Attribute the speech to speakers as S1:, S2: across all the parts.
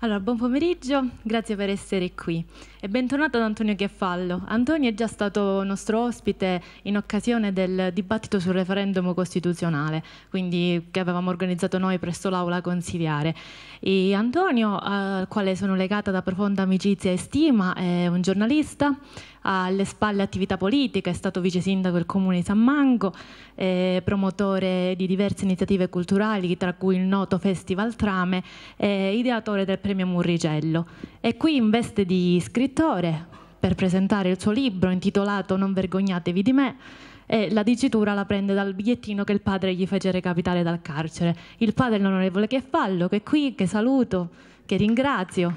S1: Allora, buon pomeriggio, grazie per essere qui e bentornato ad Antonio Chiaffallo. Antonio è già stato nostro ospite in occasione del dibattito sul referendum costituzionale, quindi che avevamo organizzato noi presso l'aula consiliare. E Antonio, al eh, quale sono legata da profonda amicizia e stima, è un giornalista, ha alle spalle attività politica, è stato vice sindaco del comune di San Mango, è promotore di diverse iniziative culturali, tra cui il noto Festival Trame, e ideatore del premio Murricello. E qui in veste di scrittore scrittore per presentare il suo libro intitolato Non vergognatevi di me e la dicitura la prende dal bigliettino che il padre gli fece recapitare dal carcere. Il padre l'onorevole Che Fallo, che è qui, che saluto, che ringrazio.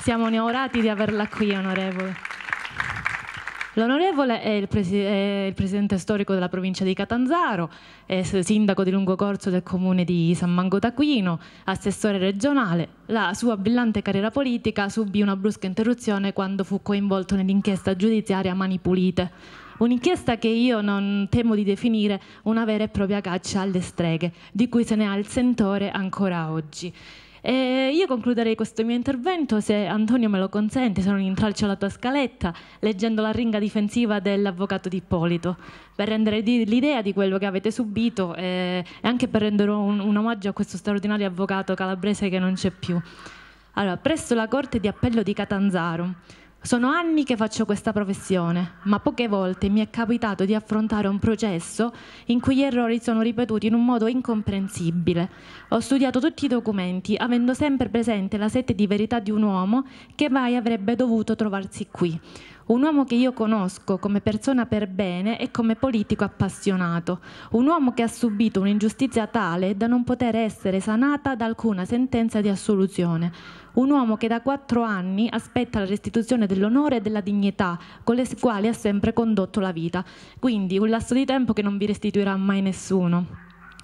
S1: Siamo onorati di averla qui, onorevole. L'onorevole è il, presi- è il, presidente storico della provincia di Catanzaro, è sindaco di lungo corso del comune di San Mango d'Aquino, assessore regionale. La sua brillante carriera politica subì una brusca interruzione quando fu coinvolto nell'inchiesta giudiziaria Mani Pulite. Un'inchiesta che io non temo di definire una vera e propria caccia alle streghe, di cui se ne ha il sentore ancora oggi. E io concluderei questo mio intervento, se Antonio me lo consente, se non intralcio la tua scaletta, leggendo la ringa difensiva dell'avvocato di Ippolito, per rendere l'idea di quello che avete subito eh, e anche per rendere un, un omaggio a questo straordinario avvocato calabrese che non c'è più. Allora, presso la Corte di Appello di Catanzaro, sono anni che faccio questa professione, ma poche volte mi è capitato di affrontare un processo in cui gli errori sono ripetuti in un modo incomprensibile. Ho studiato tutti i documenti, avendo sempre presente la sete di verità di un uomo che mai avrebbe dovuto trovarsi qui un uomo che io conosco come persona per bene e come politico appassionato, un uomo che ha subito un'ingiustizia tale da non poter essere sanata da alcuna sentenza di assoluzione, un uomo che da quattro anni aspetta la restituzione dell'onore e della dignità con le quali ha sempre condotto la vita, quindi un lasso di tempo che non vi restituirà mai nessuno.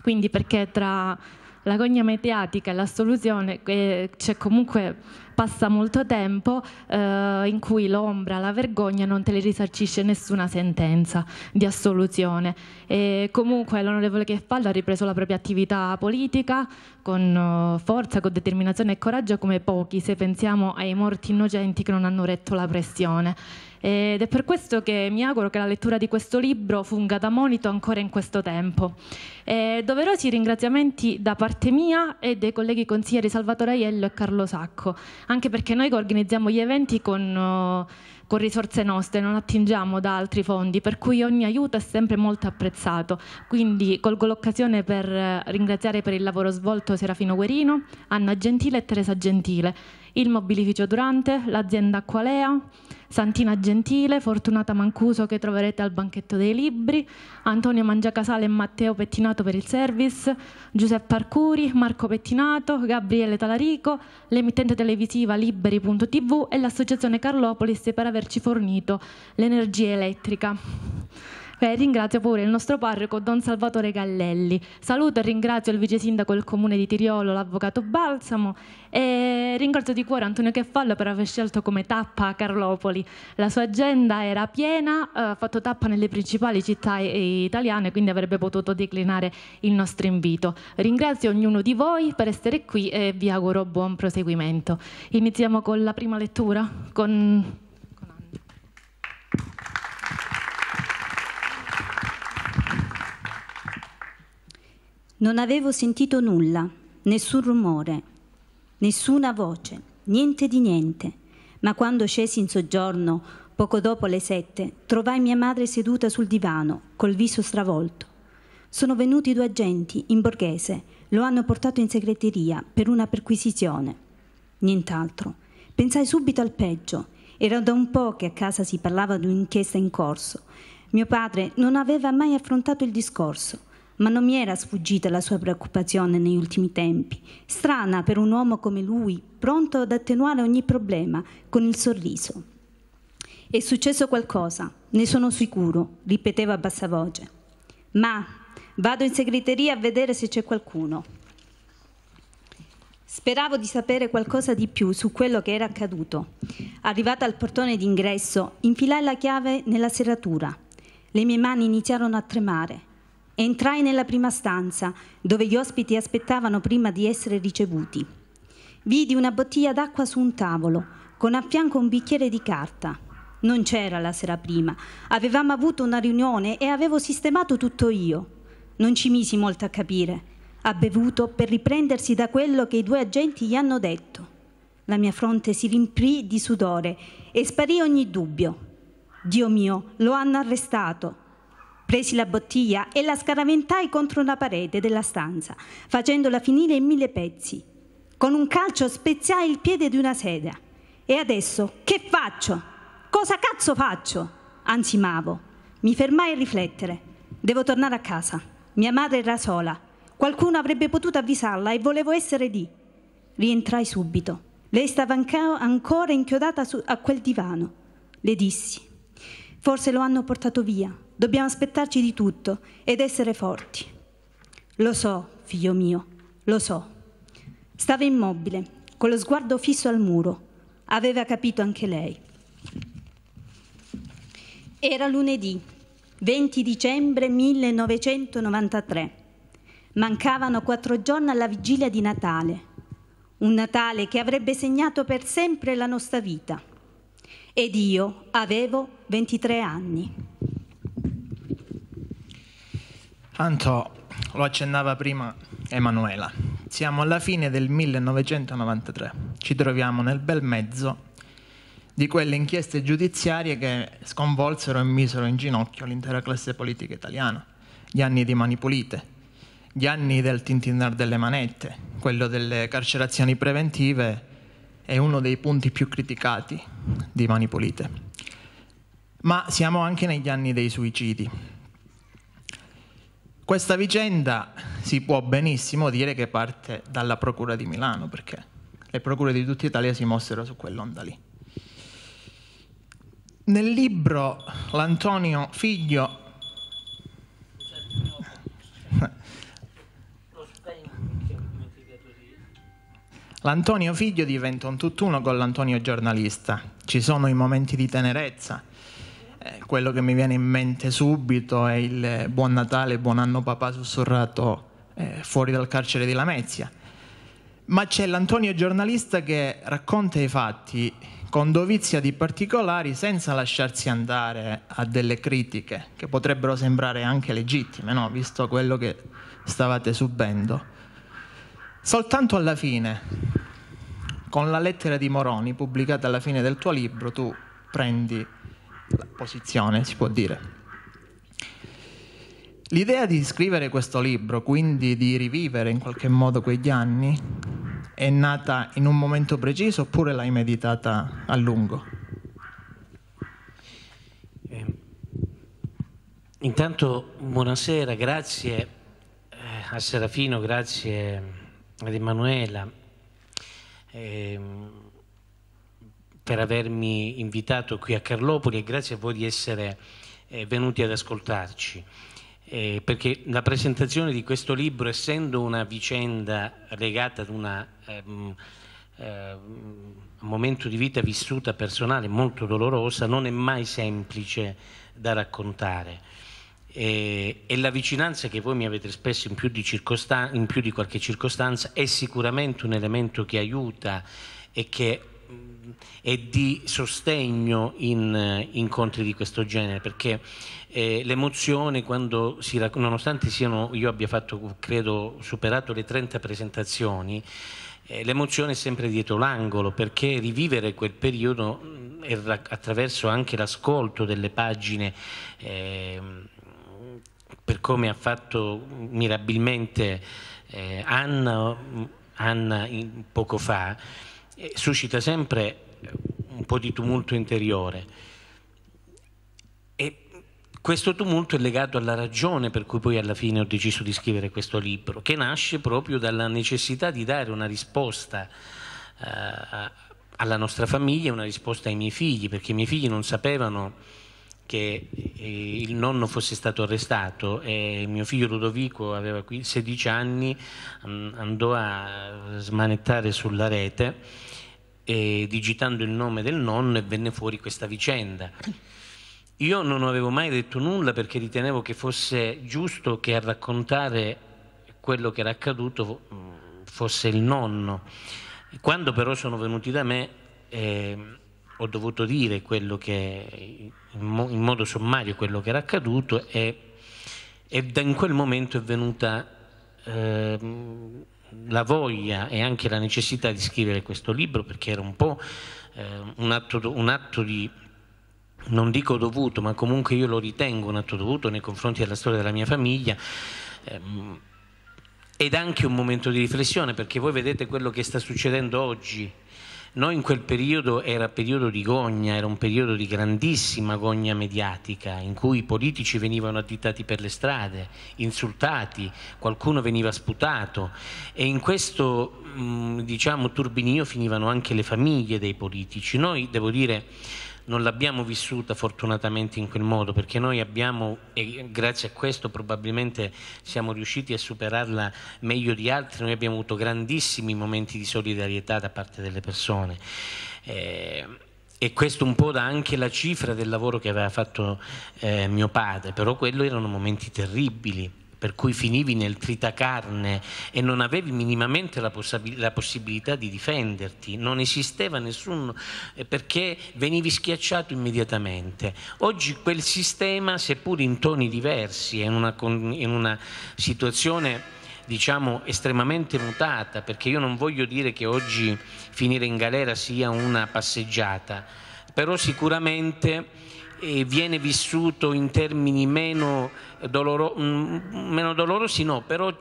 S1: Quindi perché tra la gogna mediatica e l'assoluzione eh, c'è comunque passa molto tempo eh, in cui l'ombra, la vergogna non te le risarcisce nessuna sentenza di assoluzione. E comunque l'onorevole Cheffaldo ha ripreso la propria attività politica con eh, forza, con determinazione e coraggio come pochi se pensiamo ai morti innocenti che non hanno retto la pressione ed è per questo che mi auguro che la lettura di questo libro funga da monito ancora in questo tempo. E doverosi ringraziamenti da parte mia e dei colleghi consiglieri Salvatore Aiello e Carlo Sacco, anche perché noi organizziamo gli eventi con, oh, con risorse nostre, non attingiamo da altri fondi, per cui ogni aiuto è sempre molto apprezzato. Quindi colgo l'occasione per eh, ringraziare per il lavoro svolto Serafino Guerino, Anna Gentile e Teresa Gentile il Mobilificio Durante, l'azienda Acqualea, Santina Gentile, Fortunata Mancuso che troverete al banchetto dei libri, Antonio Mangiacasale e Matteo Pettinato per il service, Giuseppe Arcuri, Marco Pettinato, Gabriele Talarico, l'emittente televisiva Liberi.tv e l'associazione Carlopolis per averci fornito l'energia elettrica. E eh, ringrazio pure il nostro parroco Don Salvatore Gallelli. Saluto e ringrazio il vice sindaco del comune di Tiriolo, l'avvocato Balsamo, e ringrazio di cuore Antonio Cheffallo per aver scelto come tappa Carlopoli. La sua agenda era piena, eh, ha fatto tappa nelle principali città italiane, quindi avrebbe potuto declinare il nostro invito. Ringrazio ognuno di voi per essere qui e vi auguro buon proseguimento. Iniziamo con la prima lettura, con
S2: Non avevo sentito nulla, nessun rumore, nessuna voce, niente di niente, ma quando scesi in soggiorno, poco dopo le sette, trovai mia madre seduta sul divano, col viso stravolto. Sono venuti due agenti, in borghese, lo hanno portato in segreteria per una perquisizione. Nient'altro. Pensai subito al peggio. Era da un po' che a casa si parlava di un'inchiesta in corso. Mio padre non aveva mai affrontato il discorso ma non mi era sfuggita la sua preoccupazione negli ultimi tempi, strana per un uomo come lui, pronto ad attenuare ogni problema con il sorriso. È successo qualcosa, ne sono sicuro, ripeteva a bassa voce. Ma vado in segreteria a vedere se c'è qualcuno. Speravo di sapere qualcosa di più su quello che era accaduto. Arrivata al portone d'ingresso, infilai la chiave nella serratura. Le mie mani iniziarono a tremare. Entrai nella prima stanza, dove gli ospiti aspettavano prima di essere ricevuti. Vidi una bottiglia d'acqua su un tavolo, con a fianco un bicchiere di carta. Non c'era la sera prima, avevamo avuto una riunione e avevo sistemato tutto io. Non ci misi molto a capire. Ha bevuto per riprendersi da quello che i due agenti gli hanno detto. La mia fronte si rimprì di sudore e sparì ogni dubbio. Dio mio, lo hanno arrestato. Presi la bottiglia e la scaraventai contro una parete della stanza, facendola finire in mille pezzi. Con un calcio spezzai il piede di una sedia. E adesso che faccio? Cosa cazzo faccio? Ansimavo. Mi fermai a riflettere. Devo tornare a casa. Mia madre era sola. Qualcuno avrebbe potuto avvisarla e volevo essere lì. Rientrai subito. Lei stava ancora inchiodata a quel divano. Le dissi. Forse lo hanno portato via. Dobbiamo aspettarci di tutto ed essere forti. Lo so, figlio mio, lo so. Stava immobile, con lo sguardo fisso al muro. Aveva capito anche lei. Era lunedì, 20 dicembre 1993. Mancavano quattro giorni alla vigilia di Natale, un Natale che avrebbe segnato per sempre la nostra vita. Ed io avevo 23 anni.
S3: Anto lo accennava prima Emanuela. Siamo alla fine del 1993. Ci troviamo nel bel mezzo di quelle inchieste giudiziarie che sconvolsero e misero in ginocchio l'intera classe politica italiana. Gli anni di mani pulite, gli anni del tintinnar delle manette, quello delle carcerazioni preventive è uno dei punti più criticati di mani pulite. Ma siamo anche negli anni dei suicidi questa vicenda si può benissimo dire che parte dalla Procura di Milano, perché le procure di tutta Italia si mossero su quell'onda lì. Nel libro l'Antonio Figlio L'Antonio Figlio diventa un tutt'uno con l'Antonio giornalista. Ci sono i momenti di tenerezza, eh, quello che mi viene in mente subito è il eh, Buon Natale, Buon Anno Papà sussurrato eh, fuori dal carcere di Lamezia. Ma c'è l'Antonio giornalista che racconta i fatti con dovizia di particolari senza lasciarsi andare a delle critiche che potrebbero sembrare anche legittime, no? visto quello che stavate subendo. Soltanto alla fine, con la lettera di Moroni pubblicata alla fine del tuo libro, tu prendi la posizione, si può dire. L'idea di scrivere questo libro, quindi di rivivere in qualche modo quegli anni, è nata in un momento preciso oppure l'hai meditata a lungo? Eh,
S4: intanto buonasera, grazie eh, a Serafino, grazie ad Emanuela. Eh, per avermi invitato qui a Carlopoli e grazie a voi di essere eh, venuti ad ascoltarci. Eh, perché la presentazione di questo libro, essendo una vicenda legata ad un ehm, ehm, momento di vita vissuta personale molto dolorosa, non è mai semplice da raccontare. Eh, e la vicinanza che voi mi avete espresso in più di, in più di qualche circostanza è sicuramente un elemento che aiuta e che e di sostegno in eh, incontri di questo genere perché eh, l'emozione quando si nonostante siano, io abbia fatto credo superato le 30 presentazioni eh, l'emozione è sempre dietro l'angolo perché rivivere quel periodo mh, mm, attraverso anche l'ascolto delle pagine eh, per come ha fatto mirabilmente eh, Anna, mm, Anna in, poco fa eh, suscita sempre un po' di tumulto interiore. E questo tumulto è legato alla ragione per cui poi alla fine ho deciso di scrivere questo libro, che nasce proprio dalla necessità di dare una risposta eh, alla nostra famiglia, una risposta ai miei figli, perché i miei figli non sapevano che eh, il nonno fosse stato arrestato e mio figlio Ludovico aveva 16 anni, andò a smanettare sulla rete eh, digitando il nome del nonno e venne fuori questa vicenda. Io non avevo mai detto nulla perché ritenevo che fosse giusto che a raccontare quello che era accaduto mm, fosse il nonno. Quando però sono venuti da me eh, ho dovuto dire quello che, in, mo in, modo sommario quello che era accaduto e, e da in quel momento è venuta... Eh, la voglia e anche la necessità di scrivere questo libro perché era un po' eh, un atto, un atto di non dico dovuto, ma comunque io lo ritengo un atto dovuto nei confronti della storia della mia famiglia. Ehm, ed anche un momento di riflessione, perché voi vedete quello che sta succedendo oggi noi in quel periodo era periodo di gogna, era un periodo di grandissima gogna mediatica in cui i politici venivano additati per le strade, insultati, qualcuno veniva sputato e in questo mm, diciamo, turbinio finivano anche le famiglie dei politici. Noi, devo dire, non l'abbiamo vissuta fortunatamente in quel modo perché noi abbiamo e grazie a questo probabilmente siamo riusciti a superarla meglio di altri, noi abbiamo avuto grandissimi momenti di solidarietà da parte delle persone. Eh, e questo un po' dà anche la cifra del lavoro che aveva fatto eh, mio padre, però quello erano momenti terribili per cui finivi nel tritacarne e non avevi minimamente la, la possibilità di difenderti, non esisteva nessuno eh, perché venivi schiacciato immediatamente. Oggi quel sistema, seppur in toni diversi è in, in una situazione diciamo estremamente mutata, perché io non voglio dire che oggi finire in galera sia una passeggiata, però sicuramente eh, viene vissuto in termini meno doloro, mm, meno dolorosi no, però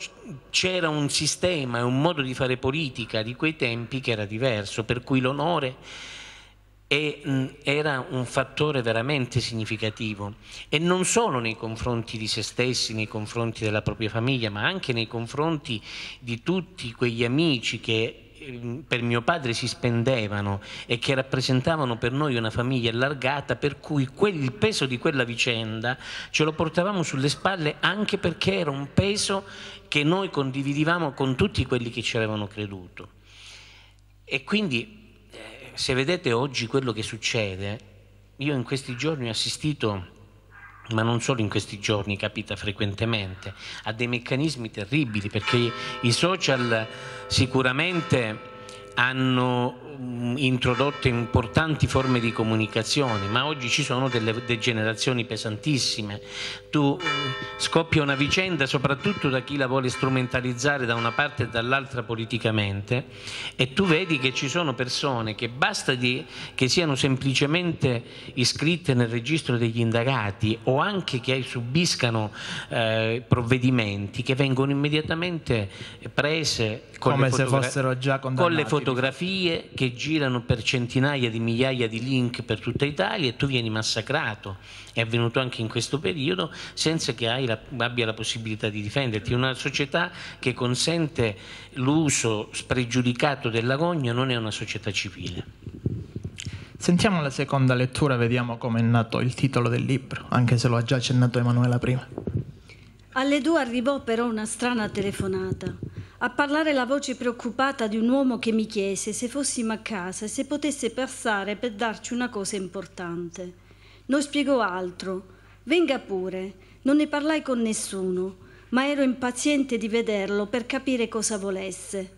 S4: c'era un sistema e un modo di fare politica di quei tempi che era diverso, per cui l'onore mm, era un fattore veramente significativo e non solo nei confronti di se stessi, nei confronti della propria famiglia, ma anche nei confronti di tutti quegli amici che Ehm, per mio padre si spendevano e che rappresentavano per noi una famiglia allargata, per cui quel, il peso di quella vicenda ce lo portavamo sulle spalle anche perché era un peso che noi condividivamo con tutti quelli che ci avevano creduto. E quindi eh, se vedete oggi quello che succede, io in questi giorni ho assistito ma non solo in questi giorni, capita frequentemente, ha dei meccanismi terribili perché i social sicuramente hanno mm, introdotto importanti forme di comunicazione, ma oggi ci sono delle degenerazioni pesantissime. Tu mm, scoppia una vicenda soprattutto da chi la vuole strumentalizzare da una parte e dall'altra politicamente e tu vedi che ci sono persone che basta di, che siano semplicemente iscritte nel registro degli indagati o anche che subiscano eh, provvedimenti che vengono immediatamente prese con come se fossero fotografie che girano per centinaia di migliaia di link per tutta Italia e tu vieni massacrato, è avvenuto anche in questo periodo, senza che la, abbia la possibilità di difenderti. Una società che consente l'uso spregiudicato dell'agonia non è una società civile.
S3: Sentiamo la seconda lettura, vediamo come è nato il titolo del libro, anche se lo ha già accennato Emanuela prima.
S5: Alle due arrivò però una strana telefonata. A parlare la voce preoccupata di un uomo che mi chiese se fossimo a casa e se potesse passare per darci una cosa importante. Non spiegò altro. Venga pure. Non ne parlai con nessuno, ma ero impaziente di vederlo per capire cosa volesse.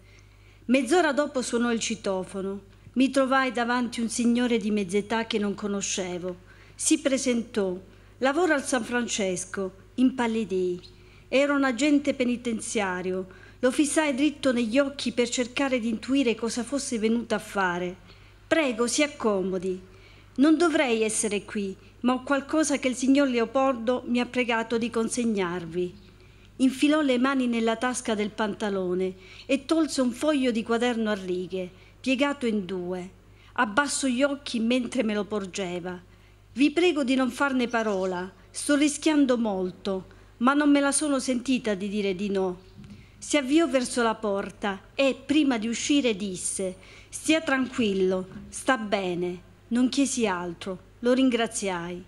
S5: Mezz'ora dopo suonò il citofono. Mi trovai davanti un signore di mezz'età che non conoscevo. Si presentò. Lavoro al San Francesco impallidì. Era un agente penitenziario. Lo fissai dritto negli occhi per cercare di intuire cosa fosse venuto a fare. Prego, si accomodi. Non dovrei essere qui, ma ho qualcosa che il signor Leopoldo mi ha pregato di consegnarvi. Infilò le mani nella tasca del pantalone e tolse un foglio di quaderno a righe, piegato in due. Abbasso gli occhi mentre me lo porgeva. Vi prego di non farne parola. Sto rischiando molto, ma non me la sono sentita di dire di no. Si avviò verso la porta e, prima di uscire, disse Stia tranquillo, sta bene. Non chiesi altro, lo ringraziai.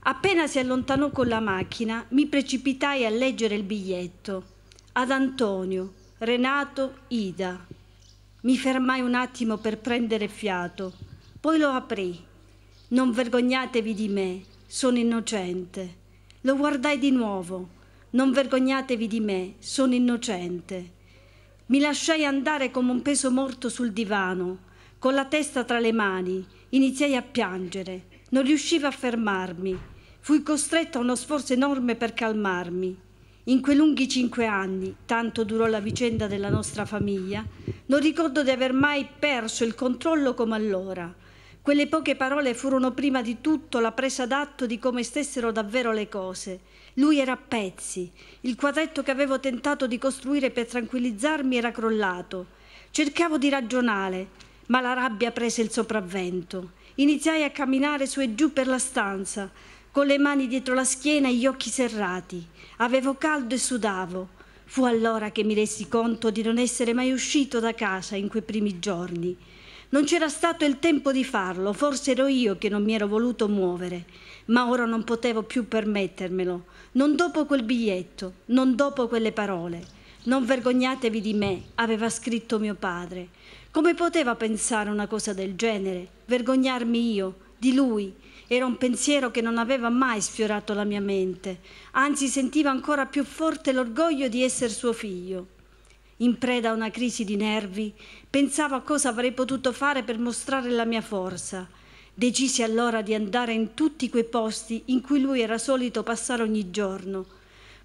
S5: Appena si allontanò con la macchina, mi precipitai a leggere il biglietto. Ad Antonio, Renato, Ida. Mi fermai un attimo per prendere fiato, poi lo aprì. Non vergognatevi di me, sono innocente. Lo guardai di nuovo. Non vergognatevi di me, sono innocente. Mi lasciai andare come un peso morto sul divano, con la testa tra le mani, iniziai a piangere. Non riuscivo a fermarmi. Fui costretto a uno sforzo enorme per calmarmi. In quei lunghi cinque anni, tanto durò la vicenda della nostra famiglia, non ricordo di aver mai perso il controllo come allora. Quelle poche parole furono prima di tutto la presa d'atto di come stessero davvero le cose. Lui era a pezzi. Il quadretto che avevo tentato di costruire per tranquillizzarmi era crollato. Cercavo di ragionare, ma la rabbia prese il sopravvento. Iniziai a camminare su e giù per la stanza, con le mani dietro la schiena e gli occhi serrati. Avevo caldo e sudavo. Fu allora che mi resi conto di non essere mai uscito da casa in quei primi giorni. Non c'era stato il tempo di farlo, forse ero io che non mi ero voluto muovere, ma ora non potevo più permettermelo, non dopo quel biglietto, non dopo quelle parole. Non vergognatevi di me, aveva scritto mio padre. Come poteva pensare una cosa del genere? Vergognarmi io, di lui. Era un pensiero che non aveva mai sfiorato la mia mente, anzi sentiva ancora più forte l'orgoglio di essere suo figlio in preda a una crisi di nervi, pensavo a cosa avrei potuto fare per mostrare la mia forza. Decisi allora di andare in tutti quei posti in cui lui era solito passare ogni giorno.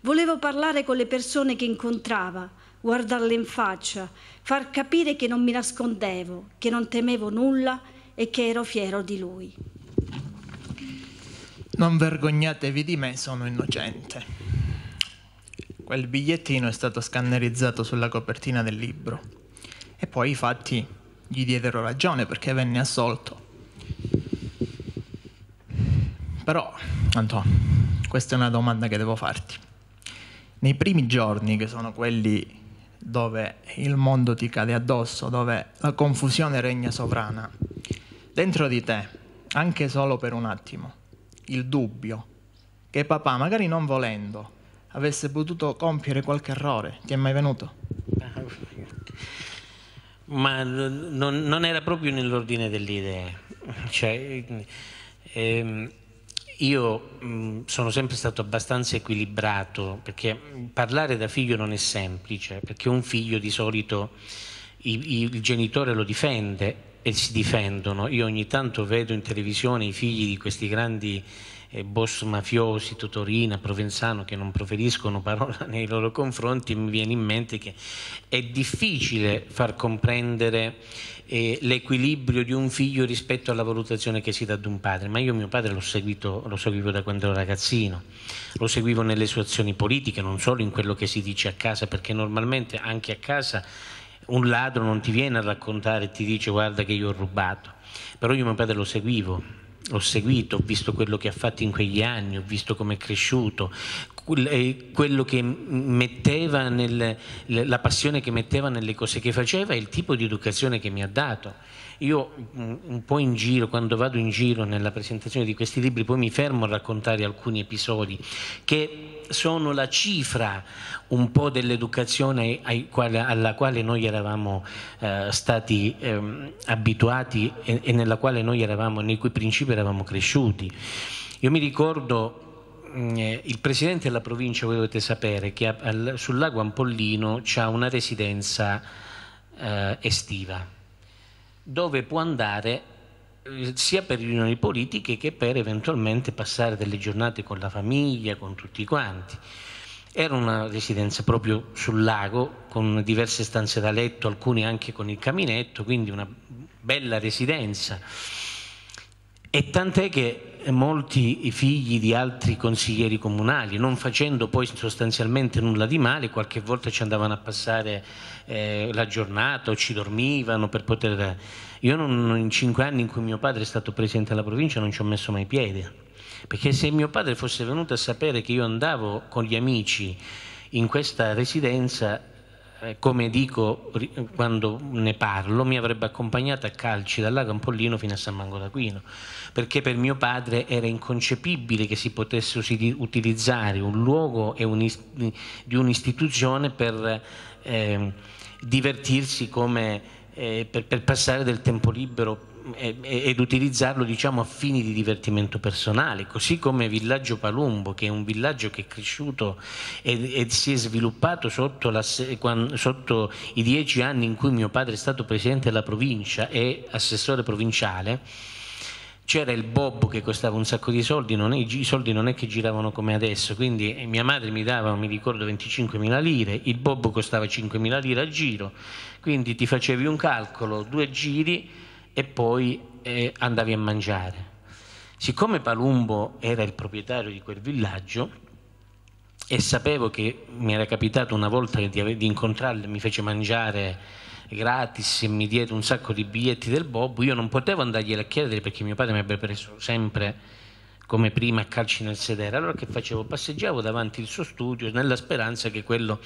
S5: Volevo parlare con le persone che incontrava, guardarle in faccia, far capire che non mi nascondevo, che non temevo nulla e che ero fiero di lui.
S3: Non vergognatevi di me, sono innocente. Quel bigliettino è stato scannerizzato sulla copertina del libro. E poi i fatti gli diedero ragione perché venne assolto. Però, Antonio, questa è una domanda che devo farti. Nei primi giorni, che sono quelli dove il mondo ti cade addosso, dove la confusione regna sovrana, dentro di te, anche solo per un attimo, il dubbio che papà, magari non volendo, avesse potuto compiere qualche errore. Ti è mai venuto?
S4: Ma non, non era proprio nell'ordine delle idee. Cioè, ehm, io mh, sono sempre stato abbastanza equilibrato perché parlare da figlio non è semplice, perché un figlio di solito il, il genitore lo difende e si difendono. Io ogni tanto vedo in televisione i figli di questi grandi boss mafiosi, Totorina, Provenzano, che non proferiscono parola nei loro confronti, mi viene in mente che è difficile far comprendere eh, l'equilibrio di un figlio rispetto alla valutazione che si dà di un padre, ma io mio padre l'ho seguito, lo seguivo da quando ero ragazzino, lo seguivo nelle sue azioni politiche, non solo in quello che si dice a casa, perché normalmente anche a casa un ladro non ti viene a raccontare e ti dice guarda che io ho rubato, però io mio padre lo seguivo ho seguito, ho visto quello che ha fatto in quegli anni, ho visto come è cresciuto, eh, quello che metteva nel, la passione che metteva nelle cose che faceva e il tipo di educazione che mi ha dato. Io mm, un po' in giro, quando vado in giro nella presentazione di questi libri, poi mi fermo a raccontare alcuni episodi che sono la cifra un po' dell'educazione alla quale noi eravamo eh, stati eh, abituati e, e, nella quale noi eravamo, nei cui principi eravamo cresciuti. Io mi ricordo mm, eh, il presidente della provincia, voi dovete sapere, che al, sul lago Ampollino c'ha una residenza eh, estiva dove può andare sia per riunioni politiche che per eventualmente passare delle giornate con la famiglia, con tutti quanti. Era una residenza proprio sul lago, con diverse stanze da letto, alcune anche con il caminetto, quindi una bella residenza. E tant'è che molti figli di altri consiglieri comunali, non facendo poi sostanzialmente nulla di male, qualche volta ci andavano a passare eh, la giornata o ci dormivano per poter... Io non, in cinque anni in cui mio padre è stato presidente della provincia non ci ho messo mai piede, perché se mio padre fosse venuto a sapere che io andavo con gli amici in questa residenza, eh, come dico quando ne parlo, mi avrebbe accompagnato a calci dal lago Ampollino fino a San Mango d'Aquino, perché per mio padre era inconcepibile che si potesse utilizzare un luogo un di un'istituzione per... Eh, divertirsi come, eh, per, per, passare del tempo libero eh, eh, ed utilizzarlo diciamo, a fini di divertimento personale, così come Villaggio Palumbo, che è un villaggio che è cresciuto e, si è sviluppato sotto, la, quando, sotto i dieci anni in cui mio padre è stato presidente della provincia e assessore provinciale c'era il Bob che costava un sacco di soldi, è, i soldi non è che giravano come adesso, quindi eh, mia madre mi dava, mi ricordo, 25.000 lire, il Bob costava 5.000 lire a giro, quindi ti facevi un calcolo, due giri e poi eh, andavi a mangiare. Siccome Palumbo era il proprietario di quel villaggio e sapevo che mi era capitato una volta di, di incontrarlo, mi fece mangiare gratis e mi diede un sacco di biglietti del Bob, io non potevo andargliela a chiedere perché mio padre mi avrebbe preso sempre come prima a calci nel sedere. Allora che facevo? Passeggiavo davanti il suo studio nella speranza che quello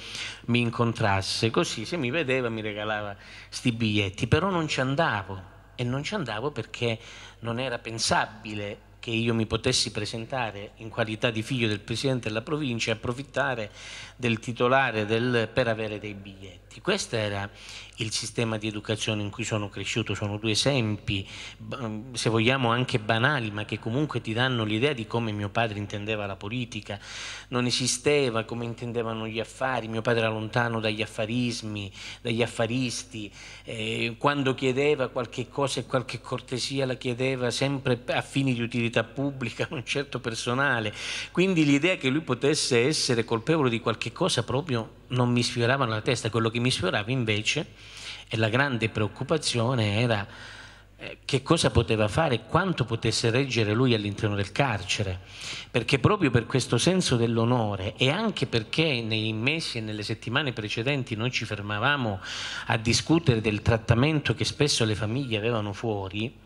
S4: mi incontrasse, così se mi vedeva mi regalava questi biglietti, però non ci andavo e non ci andavo perché non era pensabile che io mi potessi presentare in qualità di figlio del presidente della provincia e approfittare del titolare del, per avere dei biglietti. Questo era il sistema di educazione in cui sono cresciuto, sono due esempi, mm, se vogliamo anche banali, ma che comunque ti danno l'idea di come mio padre intendeva la politica, non esisteva come intendevano gli affari, mio padre era lontano dagli affarismi, dagli affaristi, eh, quando chiedeva qualche cosa e qualche cortesia la chiedeva sempre a fini di utilità pubblica, non certo personale, quindi l'idea che lui potesse essere colpevole di qualche cosa proprio non mi sfioravano la testa, quello che mi sfiorava invece e la grande preoccupazione era eh, che cosa poteva fare, quanto potesse reggere lui all'interno del carcere, perché proprio per questo senso dell'onore e anche perché nei mesi e nelle settimane precedenti noi ci fermavamo a discutere del trattamento che spesso le famiglie avevano fuori,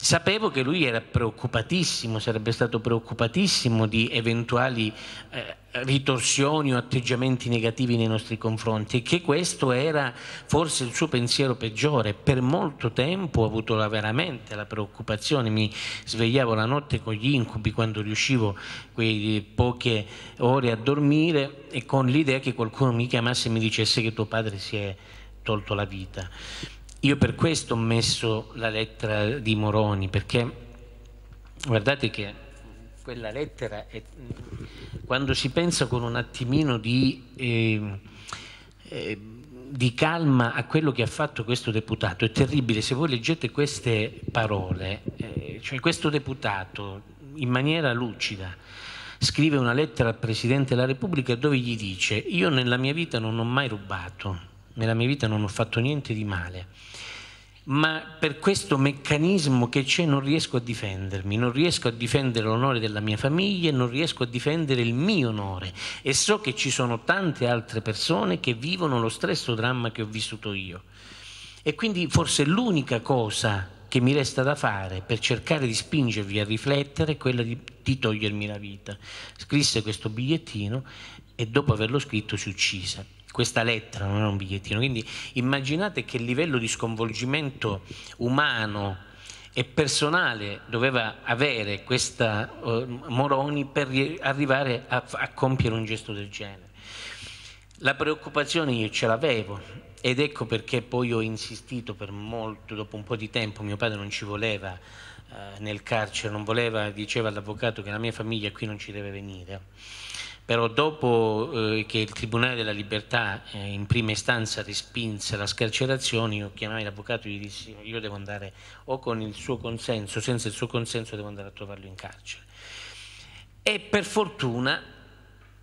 S4: Sapevo che lui era preoccupatissimo, sarebbe stato preoccupatissimo di eventuali eh, ritorsioni o atteggiamenti negativi nei nostri confronti e che questo era forse il suo pensiero peggiore. Per molto tempo ho avuto la, veramente la preoccupazione, mi svegliavo la notte con gli incubi quando riuscivo quelle poche ore a dormire e con l'idea che qualcuno mi chiamasse e mi dicesse che tuo padre si è tolto la vita. Io per questo ho messo la lettera di Moroni, perché guardate che quella lettera, è, quando si pensa con un attimino di, eh, eh, di, calma a quello che ha fatto questo deputato, è terribile. Se voi leggete queste parole, eh, cioè questo deputato in maniera lucida, scrive una lettera al Presidente della Repubblica dove gli dice io nella mia vita non ho mai rubato, nella mia vita non ho fatto niente di male, ma per questo meccanismo che c'è non riesco a difendermi, non riesco a difendere l'onore della mia famiglia, non riesco a difendere il mio onore e so che ci sono tante altre persone che vivono lo stesso dramma che ho vissuto io. E quindi forse l'unica cosa che mi resta da fare per cercare di spingervi a riflettere è quella di, di togliermi la vita. Scrisse questo bigliettino e dopo averlo scritto si uccise questa lettera, non era un bigliettino. Quindi immaginate che livello di sconvolgimento umano e personale doveva avere questa uh, Moroni per arrivare a, a compiere un gesto del genere. La preoccupazione io ce l'avevo ed ecco perché poi ho insistito per molto, dopo un po' di tempo, mio padre non ci voleva eh, nel carcere, non voleva, diceva all'avvocato che la mia famiglia qui non ci deve venire però dopo eh, che il Tribunale della Libertà eh, in prima istanza respinse la scarcerazione, io chiamai l'avvocato e gli dissi io devo andare o con il suo consenso, senza il suo consenso devo andare a trovarlo in carcere. E per fortuna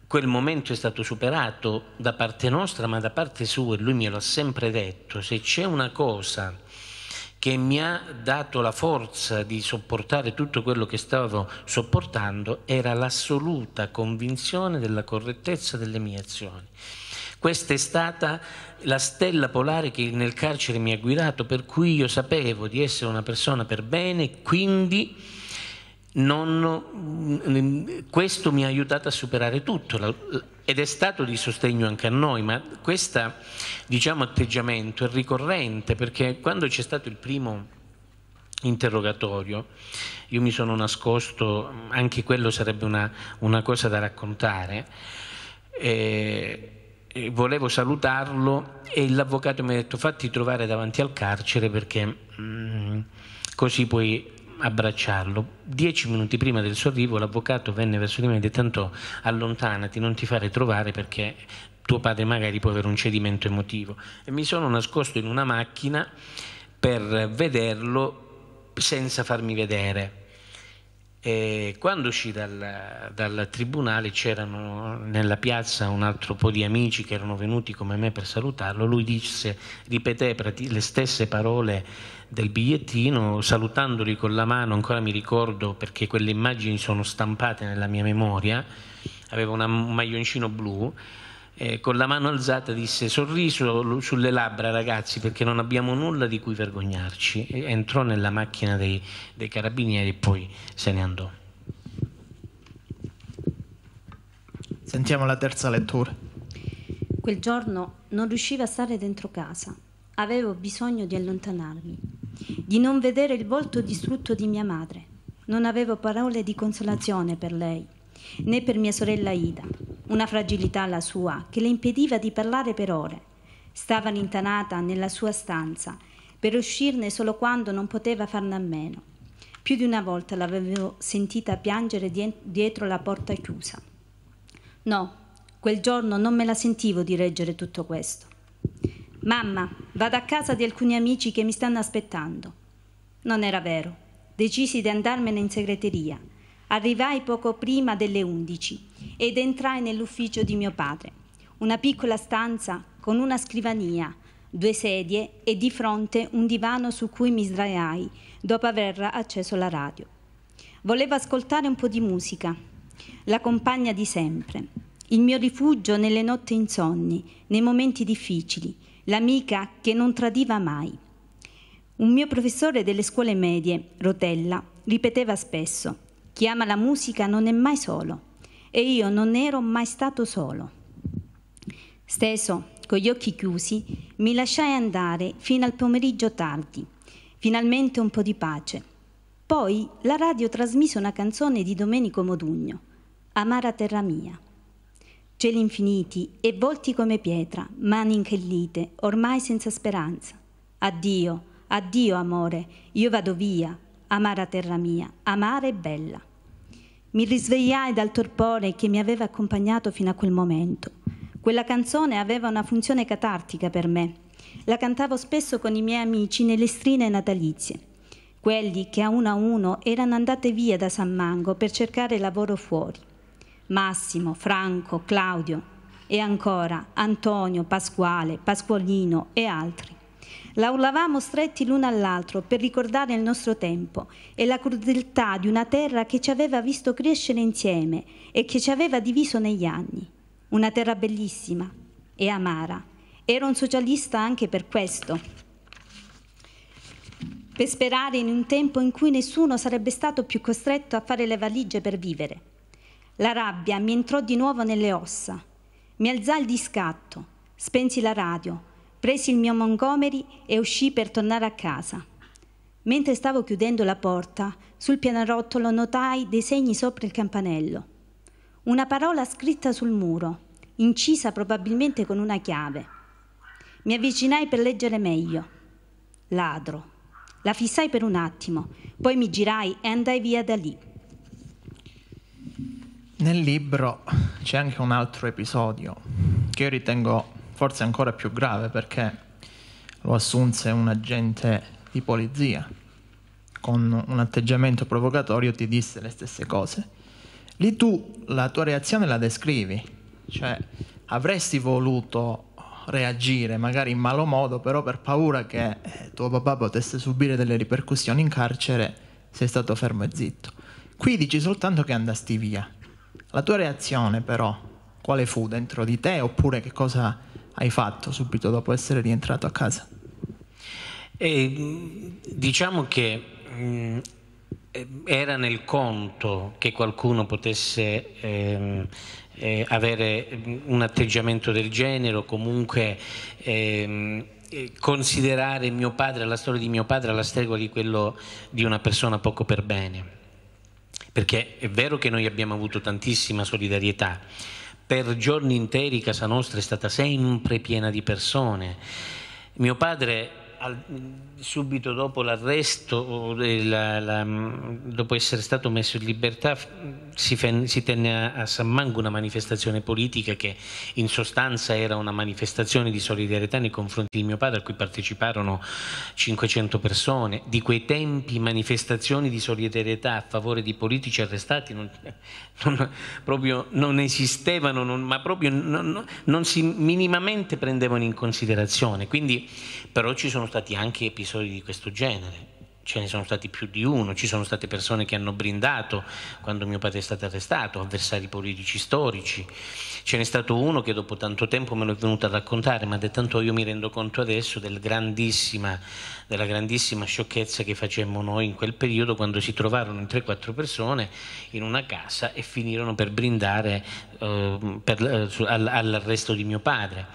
S4: quel momento è stato superato da parte nostra, ma da parte sua, e lui me l'ha sempre detto, se c'è una cosa che mi ha dato la forza di sopportare tutto quello che stavo sopportando era l'assoluta convinzione della correttezza delle mie azioni. Questa è stata la stella polare che nel carcere mi ha guidato, per cui io sapevo di essere una persona per bene, quindi non, questo mi ha aiutato a superare tutto ed è stato di sostegno anche a noi, ma questo diciamo, atteggiamento è ricorrente perché quando c'è stato il primo interrogatorio, io mi sono nascosto, anche quello sarebbe una, una cosa da raccontare, e, e volevo salutarlo e l'avvocato mi ha detto fatti trovare davanti al carcere perché mh, mm, così puoi abbracciarlo. Dieci minuti prima del suo arrivo l'avvocato venne verso di me e disse tanto allontanati, non ti fare trovare perché tuo padre magari può avere un cedimento emotivo. E mi sono nascosto in una macchina per vederlo senza farmi vedere. E quando uscì dal, dal tribunale c'erano nella piazza un altro po' di amici che erano venuti come me per salutarlo, lui disse, ripeté le stesse parole del bigliettino, salutandoli con la mano, ancora mi ricordo perché quelle immagini sono stampate nella mia memoria, aveva un maglioncino blu, eh, con la mano alzata disse sorriso sulle labbra ragazzi perché non abbiamo nulla di cui vergognarci e entrò nella macchina dei, dei carabinieri e
S3: poi se ne andò sentiamo la terza lettura
S2: quel giorno non riusciva a stare dentro casa avevo bisogno di allontanarmi, di non vedere il volto distrutto di mia madre. Non avevo parole di consolazione per lei, né per mia sorella Ida, una fragilità la sua che le impediva di parlare per ore. Stava rintanata nella sua stanza per uscirne solo quando non poteva farne a meno. Più di una volta l'avevo sentita piangere dietro la porta chiusa. No, quel giorno non me la sentivo di reggere tutto questo. Mamma, vado a casa di alcuni amici che mi stanno aspettando. Non era vero. Decisi di andarmene in segreteria. Arrivai poco prima delle 11 ed entrai nell'ufficio di mio padre. Una piccola stanza con una scrivania, due sedie e di fronte un divano su cui mi sdraiai dopo aver acceso la radio. Volevo ascoltare un po' di musica, la compagna di sempre, il mio rifugio nelle notti insonni, nei momenti difficili, l'amica che non tradiva mai. Un mio professore delle scuole medie, Rotella, ripeteva spesso, chi ama la musica non è mai solo e io non ero mai stato solo. Steso, con gli occhi chiusi, mi lasciai andare fino al pomeriggio tardi, finalmente un po' di pace. Poi la radio trasmise una canzone di Domenico Modugno, Amara Terra Mia cieli infiniti e volti come pietra, mani inchellite, ormai senza speranza. Addio, addio amore, io vado via, amara terra mia, amara e bella. Mi risvegliai dal torpore che mi aveva accompagnato fino a quel momento. Quella canzone aveva una funzione catartica per me. La cantavo spesso con i miei amici nelle strine natalizie, quelli che a uno a uno erano andate via da San Mango per cercare lavoro fuori. Massimo, Franco, Claudio e ancora Antonio, Pasquale, Pasqualino e altri. La urlavamo stretti l'uno all'altro per ricordare il nostro tempo e la crudeltà di una terra che ci aveva visto crescere insieme e che ci aveva diviso negli anni. Una terra bellissima e amara. Ero un socialista anche per questo. Per sperare in un tempo in cui nessuno sarebbe stato più costretto a fare le valigie per vivere la rabbia mi entrò di nuovo nelle ossa. Mi alzai di scatto, spensi la radio, presi il mio Montgomery e uscii per tornare a casa. Mentre stavo chiudendo la porta, sul pianerottolo notai dei segni sopra il campanello. Una parola scritta sul muro, incisa probabilmente con una chiave. Mi avvicinai per leggere meglio. Ladro. La fissai per un attimo, poi mi girai e andai via da lì.
S3: Nel libro c'è anche un altro episodio che io ritengo forse ancora più grave perché lo assunse un agente di polizia con un atteggiamento provocatorio ti disse le stesse cose. Lì tu la tua reazione la descrivi, cioè avresti voluto reagire magari in malo modo, però per paura che eh, tuo papà potesse subire delle ripercussioni in carcere sei stato fermo e zitto. Qui dici soltanto che andasti via, la tua reazione però, quale fu dentro di te oppure che cosa hai fatto subito dopo essere rientrato a casa?
S4: E, mm, diciamo che mh, mm, era nel conto che qualcuno potesse ehm, eh, avere mm, un atteggiamento del genere o comunque ehm, eh, considerare mio padre, la storia di mio padre alla stregua di quello di una persona poco per bene perché è vero che noi abbiamo avuto tantissima solidarietà, per giorni interi casa nostra è stata sempre piena di persone. Mio padre al, subito dopo l'arresto, la, la, dopo essere stato messo in libertà, si, fen, si tenne a, a, San Mango una manifestazione politica che in sostanza era una manifestazione di solidarietà nei confronti di mio padre, a cui parteciparono 500 persone. Di quei tempi manifestazioni di solidarietà a favore di politici arrestati non, non, proprio non esistevano, non, ma proprio non, non si minimamente prendevano in considerazione. Quindi però ci sono stati stati anche episodi di questo genere, ce ne sono stati più di uno, ci sono state persone che hanno brindato quando mio padre è stato arrestato, avversari politici storici, ce n'è stato uno che dopo tanto tempo me lo è venuto a raccontare, ma tanto io mi rendo conto adesso del grandissima, della grandissima sciocchezza che facemmo noi in quel periodo quando si trovarono in 3-4 persone in una casa e finirono per brindare eh, eh, all'arresto di mio padre.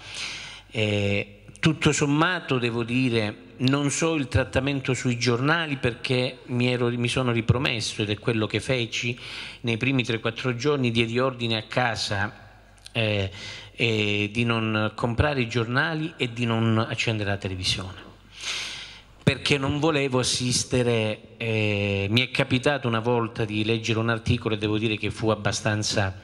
S4: Eh, tutto sommato devo dire non so il trattamento sui giornali perché mi, ero, mi sono ripromesso ed è quello che feci nei primi 3-4 giorni diedi ordine a casa eh, eh, di non comprare i giornali e di non accendere la televisione perché non volevo assistere, eh, mi è capitato una volta di leggere un articolo e devo dire che fu abbastanza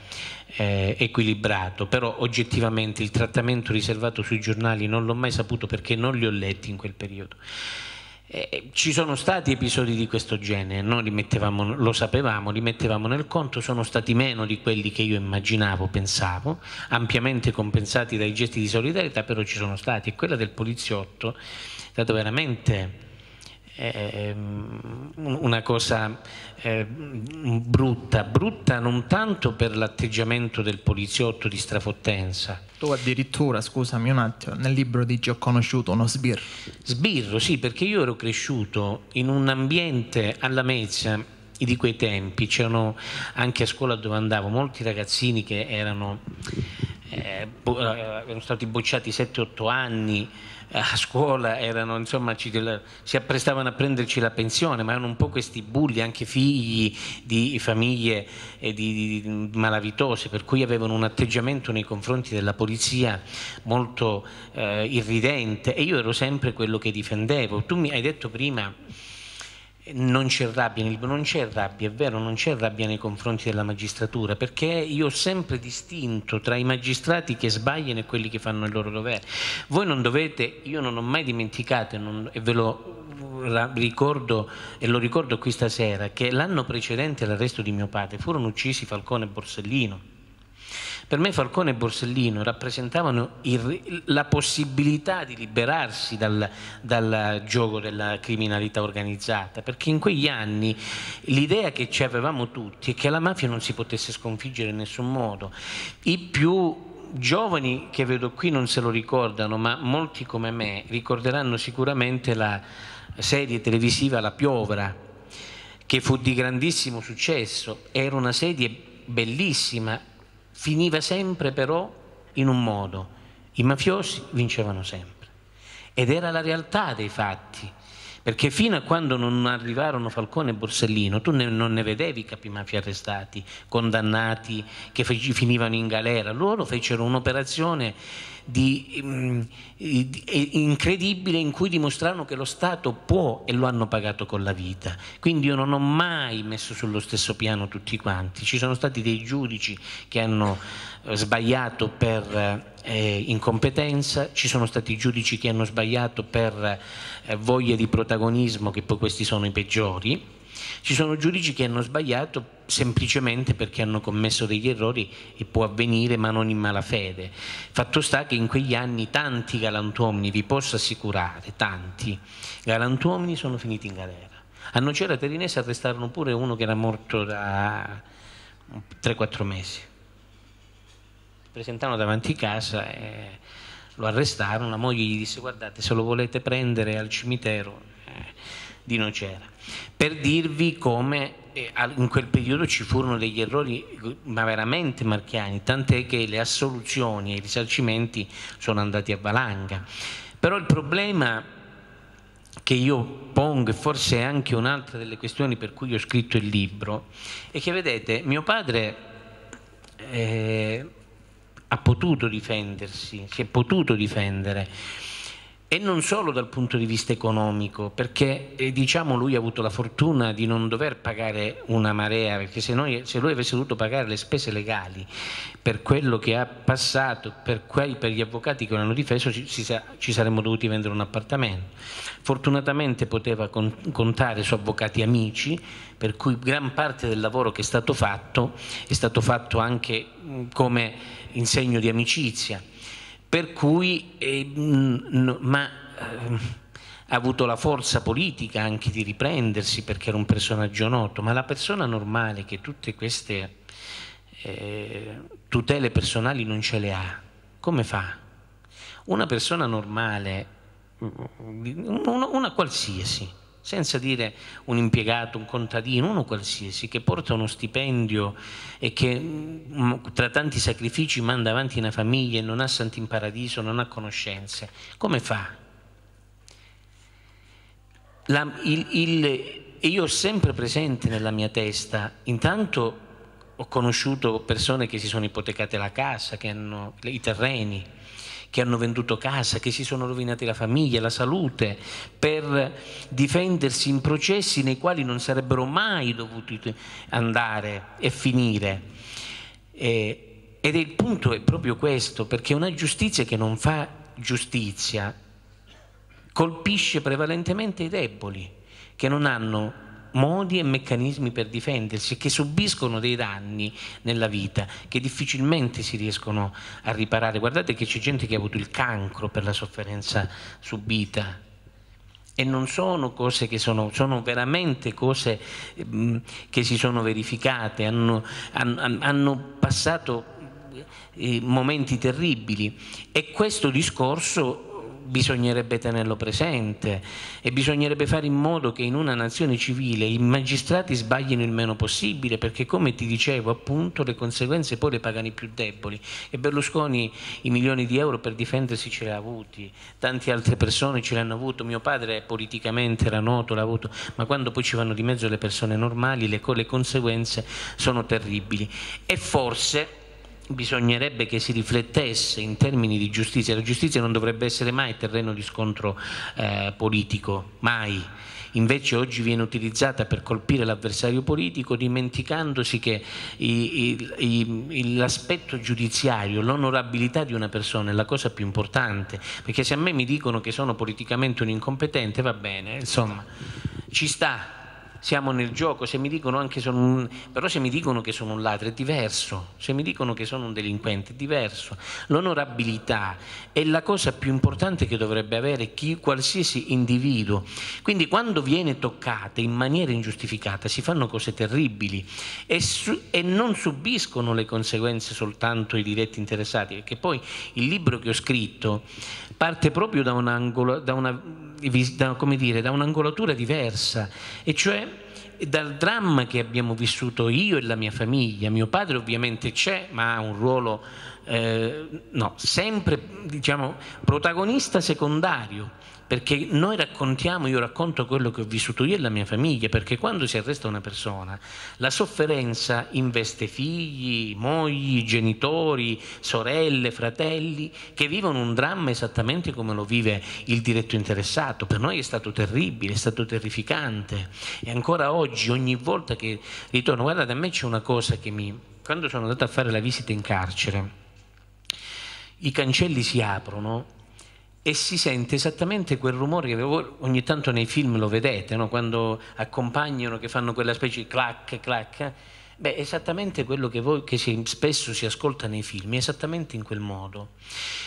S4: eh, equilibrato, però oggettivamente il trattamento riservato sui giornali non l'ho mai saputo perché non li ho letti in quel periodo. Eh, ci sono stati episodi di questo genere, noi lo sapevamo, li mettevamo nel conto, sono stati meno di quelli che io immaginavo, pensavo, ampiamente compensati dai gesti di solidarietà, però ci sono stati e quella del poliziotto è stata veramente eh, una cosa eh, brutta, brutta non tanto per l'atteggiamento del poliziotto di
S3: strafottenza. Tu addirittura, scusami un attimo, nel libro dici ho conosciuto uno sbirro. Sbirro, sì, perché io ero cresciuto in un ambiente alla Mezza di
S4: quei tempi, c'erano anche a scuola dove andavo molti ragazzini che erano, eh, bo- eh, erano stati bocciati 7-8 anni a scuola erano, insomma, ci, si apprestavano a prenderci la pensione, ma erano un po' questi bulli, anche figli di famiglie di, di malavitose, per cui avevano un atteggiamento nei confronti della polizia molto eh, irridente e io ero sempre quello che difendevo. Tu mi hai detto prima non c'è rabbia nel libro, non c'è rabbia, è vero, non c'è rabbia nei confronti della magistratura, perché io ho sempre distinto tra i magistrati che sbagliano e quelli che fanno il loro dovere. Voi non dovete, io non ho mai dimenticato non, e ve lo ricordo e lo ricordo qui stasera, che l'anno precedente all'arresto di mio padre furono uccisi Falcone e Borsellino per me Falcone e Borsellino rappresentavano il, la possibilità di liberarsi dal, dal, gioco della criminalità organizzata, perché in quegli anni l'idea che ci avevamo tutti è che la mafia non si potesse sconfiggere in nessun modo. I più giovani che vedo qui non se lo ricordano, ma molti come me ricorderanno sicuramente la serie televisiva La Piovra, che fu di grandissimo successo, era una serie bellissima Finiva sempre però in un modo, i mafiosi vincevano sempre. Ed era la realtà dei fatti, perché fino a quando non arrivarono Falcone e Borsellino tu ne, non ne vedevi capi mafia arrestati, condannati, che finivano in galera, loro fecero un'operazione di, mm, di, incredibile in cui dimostrarono che lo Stato può e lo hanno pagato con la vita. Quindi io non ho mai messo sullo stesso piano tutti quanti. Ci sono stati dei giudici che hanno eh, sbagliato per eh, incompetenza, ci sono stati giudici che hanno sbagliato per eh, voglia di protagonismo, che poi questi sono i peggiori ci sono giudici che hanno sbagliato semplicemente perché hanno commesso degli errori e può avvenire ma non in malafede. Fatto sta che in quegli anni tanti galantuomini, vi posso assicurare, tanti galantuomini sono finiti in galera. A Nocera Terinese arrestarono pure uno che era morto da 3-4 mesi. Presentarono davanti a casa e lo arrestarono, la moglie gli disse guardate se lo volete prendere al cimitero eh, di Nocera per dirvi come eh, in quel periodo ci furono degli errori ma veramente marchiani, tant'è che le assoluzioni e i risarcimenti sono andati a valanga. Però il problema che io pongo, e forse è anche un'altra delle questioni per cui ho scritto il libro, è che vedete, mio padre eh, ha potuto difendersi, si è potuto difendere e non solo dal punto di vista economico, perché eh, diciamo lui ha avuto la fortuna di non dover pagare una marea, perché se, noi, se, lui avesse dovuto pagare le spese legali per quello che ha passato, per, quei, per gli avvocati che lo hanno difeso, ci, ci, saremmo dovuti vendere un appartamento. Fortunatamente poteva con, contare su avvocati amici, per cui gran parte del lavoro che è stato fatto è stato fatto anche mh, mm, come in segno di amicizia per cui eh, ma, eh, ha avuto la forza politica anche di riprendersi perché era un personaggio noto, ma la persona normale che tutte queste eh, tutele personali non ce le ha, come fa? Una persona normale, mm, mm, una, una qualsiasi, senza dire un impiegato, un contadino, uno qualsiasi che porta uno stipendio e che mm, tra tanti sacrifici manda avanti una famiglia e non ha santi in paradiso, non ha conoscenze, come fa? La, il, il, e io ho sempre presente nella mia testa, intanto ho conosciuto persone che si sono ipotecate la casa, che hanno i terreni, che hanno venduto casa, che si sono rovinati la famiglia, la salute, per difendersi in processi nei quali non sarebbero mai dovuti andare e finire. Eh, ed il punto è proprio questo, perché una giustizia che non fa giustizia colpisce prevalentemente i deboli, che non hanno modi e meccanismi per difendersi, che subiscono dei danni nella vita che difficilmente si riescono a riparare. Guardate che c'è gente che ha avuto il cancro per la sofferenza subita, e non sono cose che sono, sono veramente cose mm, che si sono verificate, hanno, hanno, hanno passato eh, momenti terribili e questo discorso bisognerebbe tenerlo presente e bisognerebbe fare in modo che in una nazione civile i magistrati sbaglino il meno possibile perché come ti dicevo appunto le conseguenze poi le pagano i più deboli e Berlusconi i milioni di euro per difendersi ce li ha avuti, tante altre persone ce li hanno avuto, mio padre politicamente era noto, l'ha avuto, ma quando poi ci vanno di mezzo le persone normali le, le conseguenze sono terribili e forse bisognerebbe che si riflettesse in termini di giustizia, la giustizia non dovrebbe essere mai terreno di scontro eh, politico, mai. Invece oggi viene utilizzata per colpire l'avversario politico dimenticandosi che l'aspetto giudiziario, l'onorabilità di una persona è la cosa più importante, perché se a me mi dicono che sono politicamente un incompetente va bene, insomma ci sta, siamo nel gioco, se mi dicono anche sono un... però se mi dicono che sono un ladro è diverso, se mi dicono che sono un delinquente è diverso. L'onorabilità è la cosa più importante che dovrebbe avere chi, qualsiasi individuo. Quindi quando viene toccata in maniera ingiustificata si fanno cose terribili e, su... e non subiscono le conseguenze soltanto i diretti interessati, perché poi il libro che ho scritto parte proprio da, un da, una, da, dire, da un'angolatura diversa, e cioè dal dramma che abbiamo vissuto io e la mia famiglia. Mio padre ovviamente c'è, ma ha un ruolo eh, no, sempre diciamo, protagonista secondario perché noi raccontiamo, io racconto quello che ho vissuto io e la mia famiglia, perché quando si arresta una persona la sofferenza investe figli, mogli, genitori, sorelle, fratelli, che vivono un dramma esattamente come lo vive il diretto interessato. Per noi è stato terribile, è stato terrificante e ancora oggi ogni volta che ritorno, guardate, a me c'è una cosa che mi... Quando sono andato a fare la visita in carcere, i cancelli si aprono e si sente esattamente quel rumore che ogni tanto nei film lo vedete, no? quando accompagnano, che fanno quella specie di clac, clac. Beh, esattamente quello che, voi, che si, spesso si ascolta nei film, esattamente in quel modo.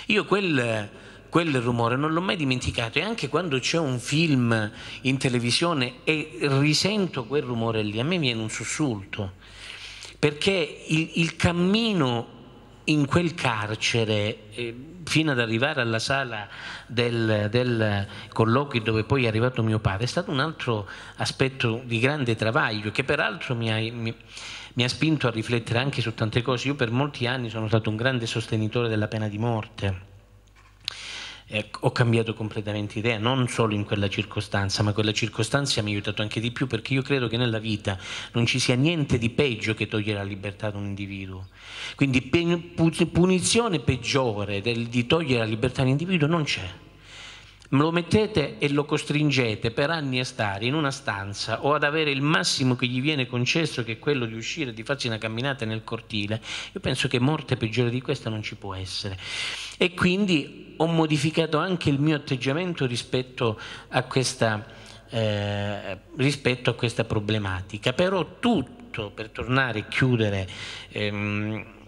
S4: Io quel, quel rumore non l'ho mai dimenticato e anche quando c'è un film in televisione e risento quel rumore lì, a me viene un sussulto, perché il, il cammino in quel carcere, eh, fino ad arrivare alla sala del, del colloquio dove poi è arrivato mio padre, è stato un altro aspetto di grande travaglio che peraltro mi ha, mi, mi ha spinto a riflettere anche su tante cose. Io per molti anni sono stato un grande sostenitore della pena di morte eh, ho cambiato completamente idea, non solo in quella circostanza, ma quella circostanza mi ha aiutato anche di più perché io credo che nella vita non ci sia niente di peggio che togliere la libertà ad un individuo. Quindi punizione peggiore del, di togliere la libertà all'individuo non c'è lo mettete e lo costringete per anni a stare in una stanza o ad avere il massimo che gli viene concesso, che è quello di uscire e di farsi una camminata nel cortile, io penso che morte peggiore di questa non ci può essere. E quindi ho modificato anche il mio atteggiamento rispetto a questa, eh, rispetto a questa problematica. Però tutto, per tornare e chiudere... Ehm,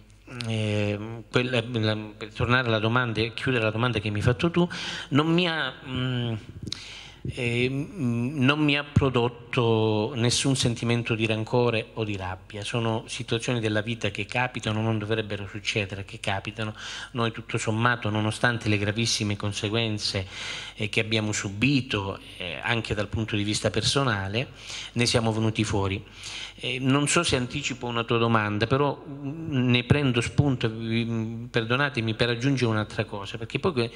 S4: eh, per, per, tornare alla domanda e chiudere la domanda che mi hai fatto tu, non mi ha... Mh, mm, eh, non mi ha prodotto nessun sentimento di rancore o di rabbia, sono situazioni della vita che capitano, non dovrebbero succedere, che capitano, noi tutto sommato nonostante le gravissime conseguenze eh, che abbiamo subito eh, anche dal punto di vista personale, ne siamo venuti fuori. Eh, non so se anticipo una tua domanda, però mm, ne prendo spunto, perdonatemi, per aggiungere un'altra cosa, perché poi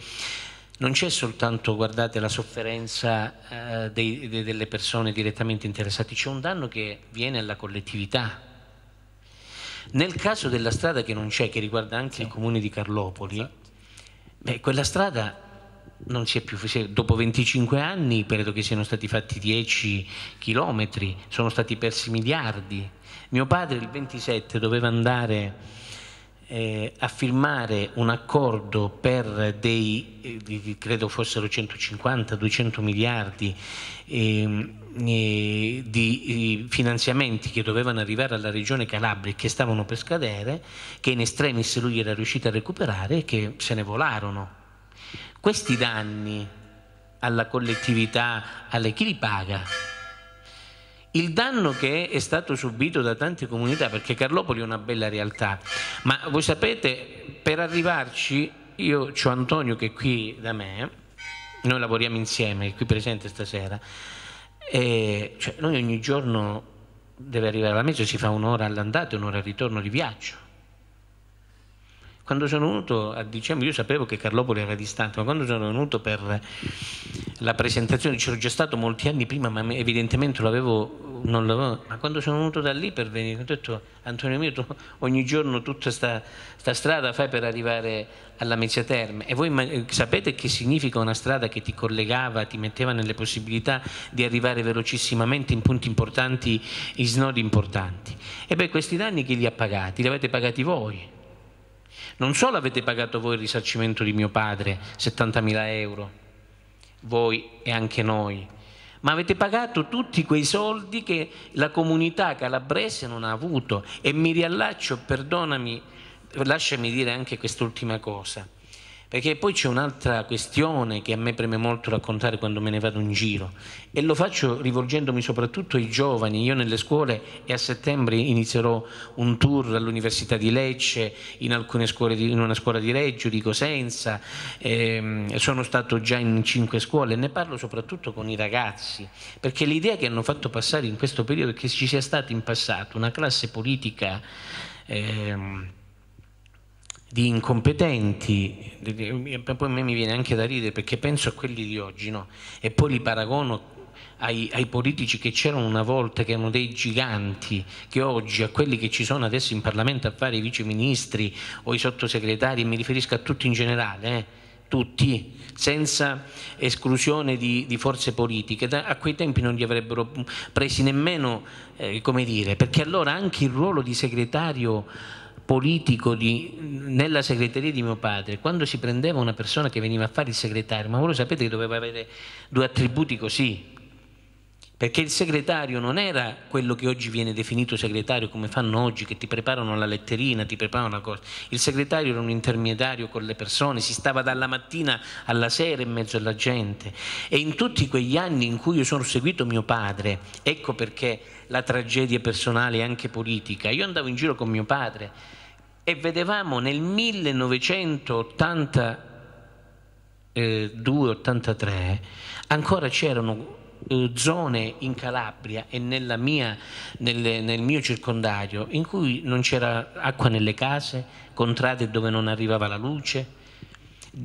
S4: non c'è soltanto guardate, la sofferenza eh, dei, de, delle persone direttamente interessate, c'è un danno che viene alla collettività. Nel caso della strada che non c'è, che riguarda anche sì. il comune di Carlopoli, esatto. beh, quella strada non si è più dopo 25 anni credo che siano stati fatti 10 chilometri, sono stati persi miliardi. Mio padre il 27 doveva andare eh, a firmare un accordo per dei, eh, credo fossero 150-200 miliardi ehm, eh, di eh, finanziamenti che dovevano arrivare alla regione Calabria e che stavano per scadere, che in estremis lui era riuscito a recuperare e che se ne volarono. Questi danni alla collettività, alle chi li paga? il danno che è stato subito da tante comunità, perché Carlopoli è una bella realtà, ma voi sapete, per arrivarci, io ho Antonio che è qui da me, noi lavoriamo insieme, è qui presente stasera, e cioè noi ogni giorno deve arrivare alla mezzo, si fa un'ora all'andata e un'ora al ritorno di viaggio quando sono venuto a dicembre, io sapevo che Carlopoli era distante, ma quando sono venuto per la presentazione, c'ero già stato molti anni prima, ma evidentemente l'avevo, non l'avevo, ma quando sono venuto da lì per venire, ho detto Antonio mio, tu ogni giorno tutta questa strada fai per arrivare alla Mezzia Terme e voi eh, sapete che significa una strada che ti collegava, ti metteva nelle possibilità di arrivare velocissimamente in punti importanti, in snodi importanti. E beh, questi danni chi li ha pagati? Li avete pagati voi, non solo avete pagato voi il risarcimento di mio padre, 70.000 euro, voi e anche noi, ma avete pagato tutti quei soldi che la comunità calabrese non ha avuto. E mi riallaccio, perdonami, lasciami dire anche quest'ultima cosa. Perché poi c'è un'altra questione che a me preme molto raccontare quando me ne vado in giro e lo faccio rivolgendomi soprattutto ai giovani. Io nelle scuole e a settembre inizierò un tour all'Università di Lecce, in, alcune scuole di, in una scuola di Reggio, di Cosenza, ehm, sono stato già in cinque scuole e ne parlo soprattutto con i ragazzi, perché l'idea che hanno fatto passare in questo periodo è che ci sia stata in passato una classe politica... Ehm, di incompetenti, poi a me mi viene anche da ridere perché penso a quelli di oggi no? e poi li paragono ai, ai, politici che c'erano una volta, che erano dei giganti, che oggi, a quelli che ci sono adesso in Parlamento a fare i viceministri o i sottosegretari, mi riferisco a tutti in generale, eh, tutti, senza esclusione di, di forze politiche, da, a quei tempi non li avrebbero presi nemmeno, eh, come dire, perché allora anche il ruolo di segretario politico di, nella segreteria di mio padre, quando si prendeva una persona che veniva a fare il segretario, ma voi lo sapete che doveva avere due attributi così, perché il segretario non era quello che oggi viene definito segretario come fanno oggi, che ti preparano la letterina, ti preparano la cosa. Il segretario era un intermediario con le persone, si stava dalla mattina alla sera in mezzo alla gente. E in tutti quegli anni in cui io sono seguito mio padre, ecco perché la tragedia personale e anche politica, io andavo in giro con mio padre e vedevamo nel 1982-83 eh, ancora c'erano eh, zone in Calabria e mia, nel, nel, mio circondario in cui non c'era acqua nelle case, contrade dove non arrivava la luce,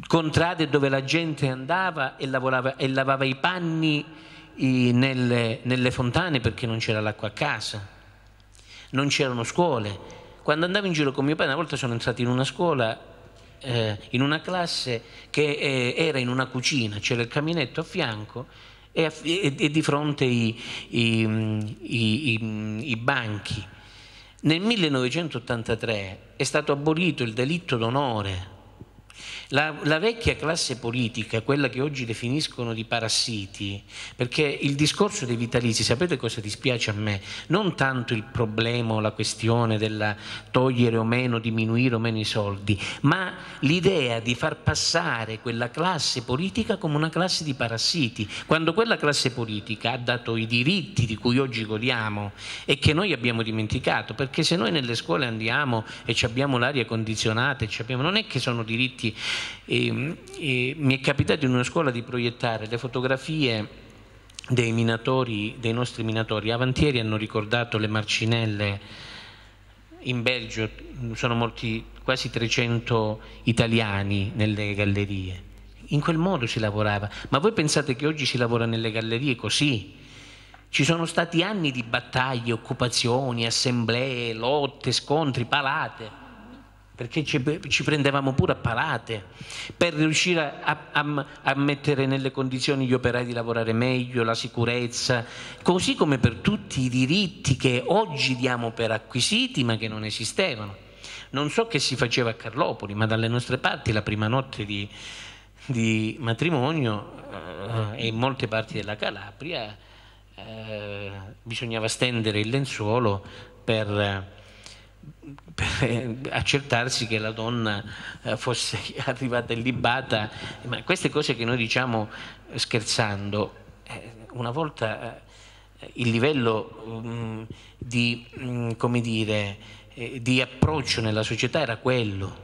S4: contrade dove la gente andava e, lavorava, e lavava i panni i, nelle, nelle fontane perché non c'era l'acqua a casa, non c'erano scuole, quando andavo in giro con mio padre, una volta sono entrato in una scuola eh, in una classe che eh, era in una cucina, c'era il caminetto a fianco e, a, e, e di fronte i, i, i, i, banchi. Nel 1983 è stato abolito il delitto d'onore la, la, vecchia classe politica, quella che oggi definiscono di parassiti, perché il discorso dei vitalizi, sapete cosa dispiace a me? Non tanto il problema o la questione della togliere o meno, diminuire o meno i soldi, ma l'idea di far passare quella classe politica come una classe di parassiti, quando quella classe politica ha dato i diritti di cui oggi godiamo e che noi abbiamo dimenticato, perché se noi nelle scuole andiamo e abbiamo l'aria condizionata, abbiamo, non è che sono diritti e, e mi è capitato in una scuola di proiettare le fotografie dei minatori, dei nostri minatori. Avantieri hanno ricordato le marcinelle in Belgio, sono morti quasi 300 italiani nelle gallerie. In quel modo si lavorava. Ma voi pensate che oggi si lavora nelle gallerie così? Ci sono stati anni di battaglie, occupazioni, assemblee, lotte, scontri, palate perché ci, ci, prendevamo pure a palate, per riuscire a, a, a, mettere nelle condizioni gli operai di lavorare meglio, la sicurezza, così come per tutti i diritti che oggi diamo per acquisiti ma che non esistevano. Non so che si faceva a Carlopoli, ma dalle nostre parti la prima notte di, di matrimonio eh, e in molte parti della Calabria eh, bisognava stendere il lenzuolo per per accertarsi che la donna eh, fosse arrivata illibata, ma queste cose che noi diciamo eh, scherzando, eh, una volta il livello mm, di, mm, dire, di approccio nella società era quello,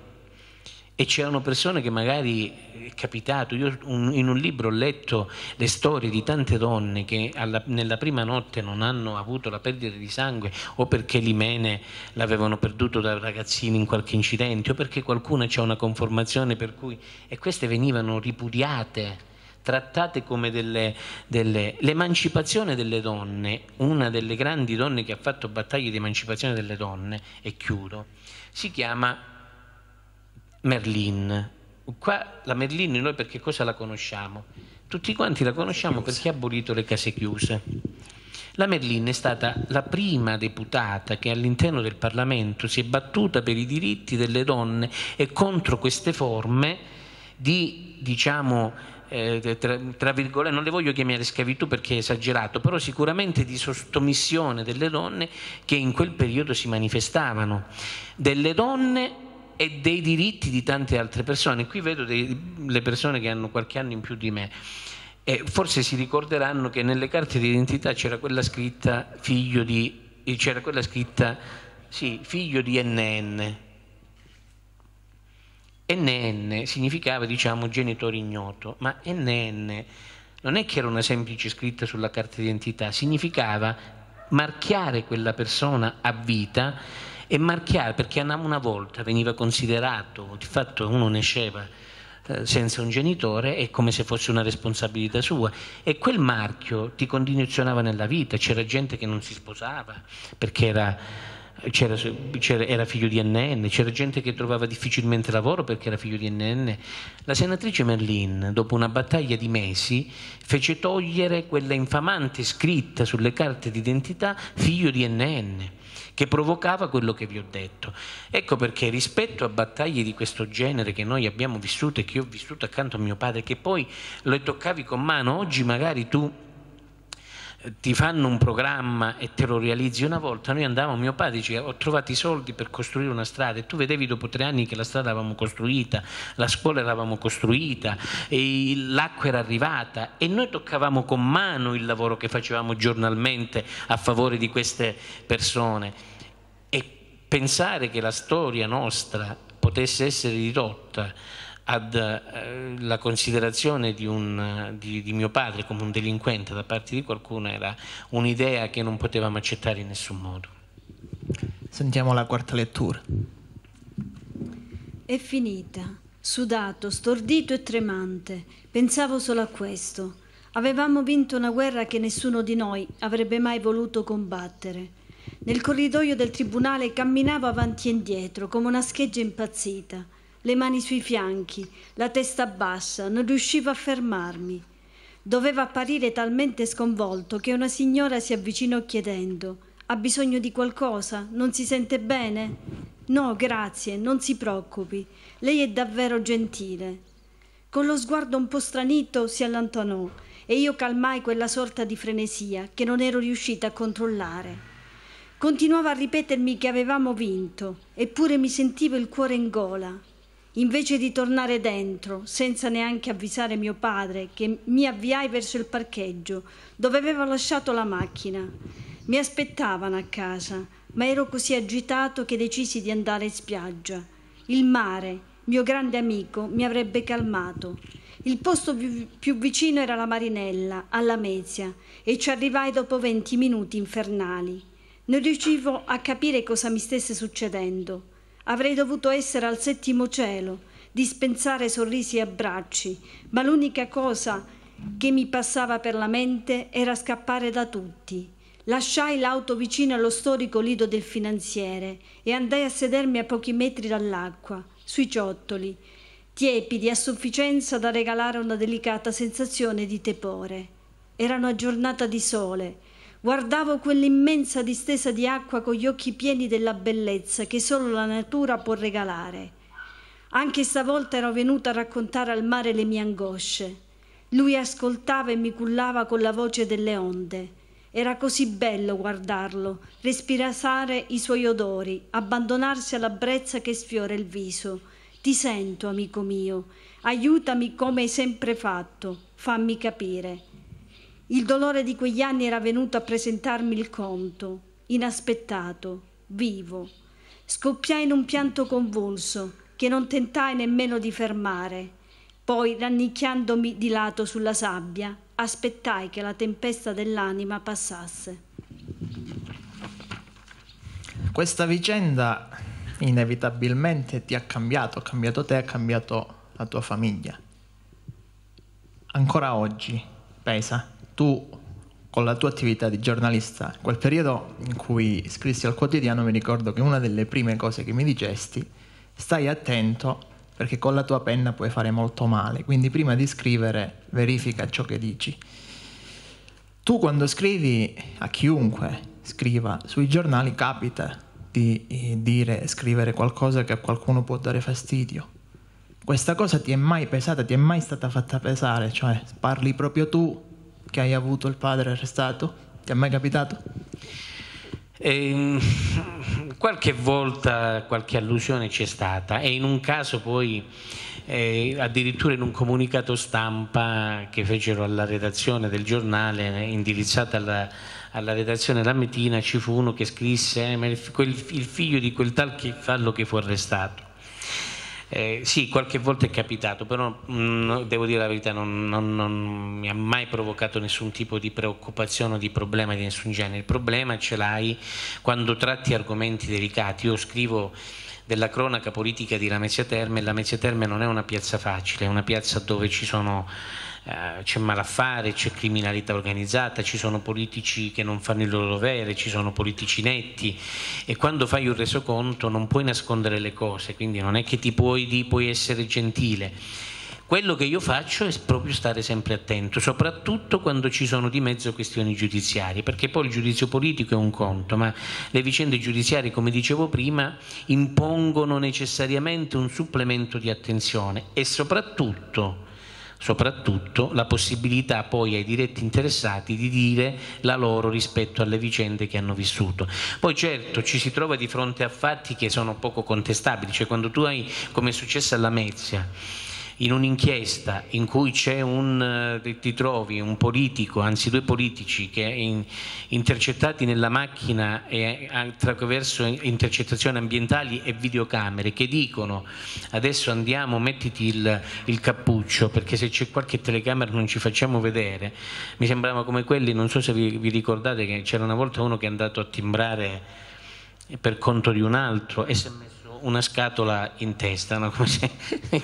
S4: e c'erano persone che magari eh, è capitato, io un, in un libro ho letto le storie di tante donne che alla, nella prima notte non hanno avuto la perdita di sangue o perché l'imene l'avevano perduto da ragazzini in qualche incidente o perché qualcuna c'è una conformazione per cui... e queste venivano ripudiate trattate come delle, delle, l'emancipazione delle donne, una delle grandi donne che ha fatto battaglie di emancipazione delle donne, e chiudo, si chiama Merlin. Qua la Merlin noi perché cosa la conosciamo? Tutti quanti la conosciamo perché ha abolito le case chiuse. La Merlin è stata la prima deputata che all'interno del Parlamento si è battuta per i diritti delle donne e contro queste forme di, diciamo, eh, tra, tra, virgolette, non le voglio chiamare schiavitù perché è esagerato, però sicuramente di sottomissione delle donne che in quel periodo si manifestavano. Delle donne e dei diritti di tante altre persone. Qui vedo dei, le persone che hanno qualche anno in più di me. E forse si ricorderanno che nelle carte di identità c'era quella scritta figlio di c'era quella scritta sì, figlio di NN. NN significava diciamo genitore ignoto, ma NN non è che era una semplice scritta sulla carta d'identità, significava marchiare quella persona a vita e marchiare, perché una volta veniva considerato, di fatto uno nasceva eh, senza un genitore è come se fosse una responsabilità sua e quel marchio ti condizionava nella vita, c'era gente che non si sposava perché era, c'era, c'era, era figlio di NN, c'era gente che trovava difficilmente lavoro perché era figlio di NN. La senatrice Merlin, dopo una battaglia di mesi, fece togliere quella infamante scritta sulle carte d'identità figlio di NN che provocava quello che vi ho detto. Ecco perché rispetto a battaglie di questo genere che noi abbiamo vissuto e che io ho vissuto accanto a mio padre, che poi lo toccavi con mano, oggi magari tu ti fanno un programma e te lo realizzi una volta, noi andavamo, mio padre diceva ho trovato i soldi per costruire una strada e tu vedevi dopo tre anni che la strada l'avevamo costruita, la scuola l'avevamo costruita, l'acqua era arrivata e noi toccavamo con mano il lavoro che facevamo giornalmente a favore di queste persone e pensare che la storia nostra potesse essere ridotta alla eh, considerazione di, un, eh, di, di, mio padre come un delinquente da parte di qualcuno era un'idea che non potevamo accettare in nessun modo.
S3: Sentiamo la quarta lettura.
S5: È finita. Sudato, stordito e tremante, pensavo solo a questo. Avevamo vinto una guerra che nessuno di noi avrebbe mai voluto combattere. Nel corridoio del tribunale camminavo avanti e indietro come una scheggia impazzita le mani sui fianchi, la testa bassa, non riuscivo a fermarmi. Doveva apparire talmente sconvolto che una signora si avvicinò chiedendo ha bisogno di qualcosa? Non si sente bene? No, grazie, non si preoccupi. Lei è davvero gentile. Con lo sguardo un po' stranito si allontanò e io calmai quella sorta di frenesia che non ero riuscita a controllare. Continuava a ripetermi che avevamo vinto, eppure mi sentivo il cuore in gola. Invece di tornare dentro, senza neanche avvisare mio padre, che mi avviai verso il parcheggio, dove avevo lasciato la macchina. Mi aspettavano a casa, ma ero così agitato che decisi di andare in spiaggia. Il mare, mio grande amico, mi avrebbe calmato. Il posto più vicino era la Marinella, alla Mezia, e ci arrivai dopo venti minuti infernali. Non riuscivo a capire cosa mi stesse succedendo. Avrei dovuto essere al settimo cielo, dispensare sorrisi e abbracci, ma l'unica cosa che mi passava per la mente era scappare da tutti. Lasciai l'auto vicino allo storico lido del finanziere e andai a sedermi a pochi metri dall'acqua, sui ciottoli, tiepidi a sufficienza da regalare una delicata sensazione di tepore. Era una giornata di sole Guardavo quell'immensa distesa di acqua con gli occhi pieni della bellezza che solo la natura può regalare. Anche stavolta ero venuta a raccontare al mare le mie angosce. Lui ascoltava e mi cullava con la voce delle onde. Era così bello guardarlo, respirare i suoi odori, abbandonarsi alla brezza che sfiora il viso. Ti sento, amico mio, aiutami come hai sempre fatto, fammi capire. Il dolore di quegli anni era venuto a presentarmi il conto, inaspettato, vivo. Scoppiai in un pianto convulso che non tentai nemmeno di fermare. Poi, rannicchiandomi di lato sulla sabbia, aspettai che la tempesta dell'anima passasse.
S3: Questa vicenda inevitabilmente ti ha cambiato, ha cambiato te, ha cambiato la tua famiglia. Ancora oggi pesa tu con la tua attività di giornalista, in quel periodo in cui scrissi al quotidiano, mi ricordo che una delle prime cose che mi dicesti, stai attento perché con la tua penna puoi fare molto male, quindi prima di scrivere verifica ciò che dici. Tu quando scrivi a chiunque scriva sui giornali capita di eh, dire, scrivere qualcosa che a qualcuno può dare fastidio. Questa cosa ti è mai pesata, ti è mai stata fatta pesare, cioè parli proprio tu che hai avuto il padre arrestato? Ti è mai capitato?
S4: E, ehm, qualche volta qualche allusione c'è stata e in un caso poi eh, addirittura in un comunicato stampa che fecero alla redazione del giornale indirizzato alla, alla redazione La Metina ci fu uno che scrisse eh, il, il, figlio di quel tal che fallo che fu arrestato eh, sì, qualche volta è capitato, però mh, mm, devo dire la verità, non, non, non, mi ha mai provocato nessun tipo di preoccupazione o di problema di nessun genere. Il problema ce l'hai quando tratti argomenti delicati. Io scrivo della cronaca politica di Lamezia Terme e Lamezia Terme non è una piazza facile, è una piazza dove ci sono eh, c'è malaffare, c'è criminalità organizzata, ci sono politici che non fanno il loro dovere, ci sono politici netti e quando fai un resoconto non puoi nascondere le cose, quindi non è che ti puoi, puoi essere gentile. Quello che io faccio è proprio stare sempre attento, soprattutto quando ci sono di mezzo questioni giudiziarie, perché poi il giudizio politico è un conto, ma le vicende giudiziarie, come dicevo prima, impongono necessariamente un supplemento di attenzione e soprattutto soprattutto la possibilità poi ai diretti interessati di dire la loro rispetto alle vicende che hanno vissuto. Poi certo ci si trova di fronte a fatti che sono poco contestabili, cioè quando tu hai, come è successo alla Mezia, in un'inchiesta in cui un, eh, ti trovi un politico, anzi due politici che in, intercettati nella macchina e eh, attraverso intercettazioni ambientali e videocamere che dicono adesso andiamo, mettiti il, il cappuccio perché se c'è qualche telecamera non ci facciamo vedere, mi sembrava come quelli, non so se vi, vi ricordate che c'era una volta uno che è andato a timbrare per conto di un altro e si è messo una scatola in testa, no? come, se,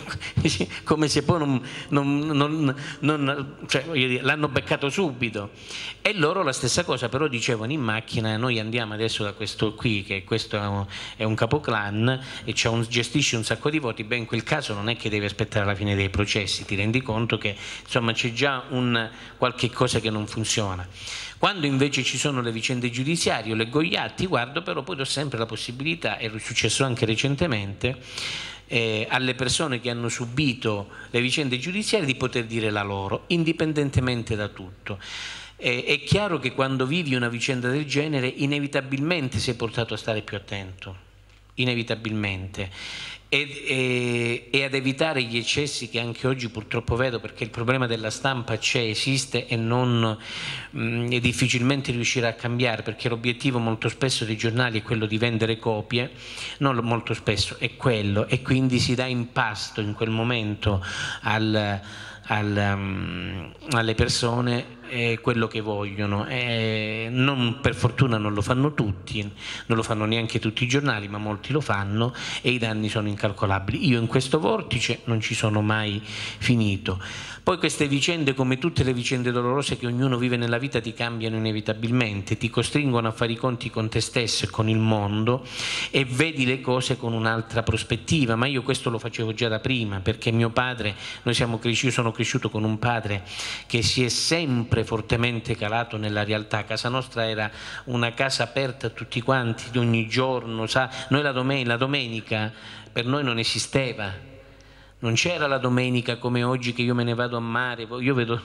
S4: come, se, poi non, non, non, non cioè, l'hanno beccato subito. E loro la stessa cosa però dicevano in macchina, noi andiamo adesso da questo qui, che questo è un capoclan e un, gestisce un sacco di voti, beh in quel caso non è che devi aspettare la fine dei processi, ti rendi conto che insomma c'è già un, qualche cosa che non funziona. Quando invece ci sono le vicende giudiziarie o leggo gli atti, guardo però poi ho sempre la possibilità, è successo anche recentemente, eh, alle persone che hanno subito le vicende giudiziarie di poter dire la loro, indipendentemente da tutto. Eh, è chiaro che quando vivi una vicenda del genere inevitabilmente sei portato a stare più attento, inevitabilmente e, e, ad evitare gli eccessi che anche oggi purtroppo vedo perché il problema della stampa c'è, esiste e non, mh, mm, difficilmente riuscirà a cambiare perché l'obiettivo molto spesso dei giornali è quello di vendere copie, non molto spesso è quello e quindi si dà impasto in quel momento al, al, um, alle persone eh, quello che vogliono. Eh, non, per fortuna non lo fanno tutti, non lo fanno neanche tutti i giornali, ma molti lo fanno e i danni sono incalcolabili. Io in questo vortice non ci sono mai finito. Poi queste vicende, come tutte le vicende dolorose che ognuno vive nella vita, ti cambiano inevitabilmente, ti costringono a fare i conti con te stesso e con il mondo e vedi le cose con un'altra prospettiva. Ma io questo lo facevo già da prima, perché mio padre, noi siamo cresciuti, io sono cresciuto con un padre che si è sempre sempre fortemente calato nella realtà. Casa nostra era una casa aperta a tutti quanti, di ogni giorno. Sa? Noi la domenica, la domenica per noi non esisteva. Non c'era la domenica come oggi che io me ne vado a mare, io vedo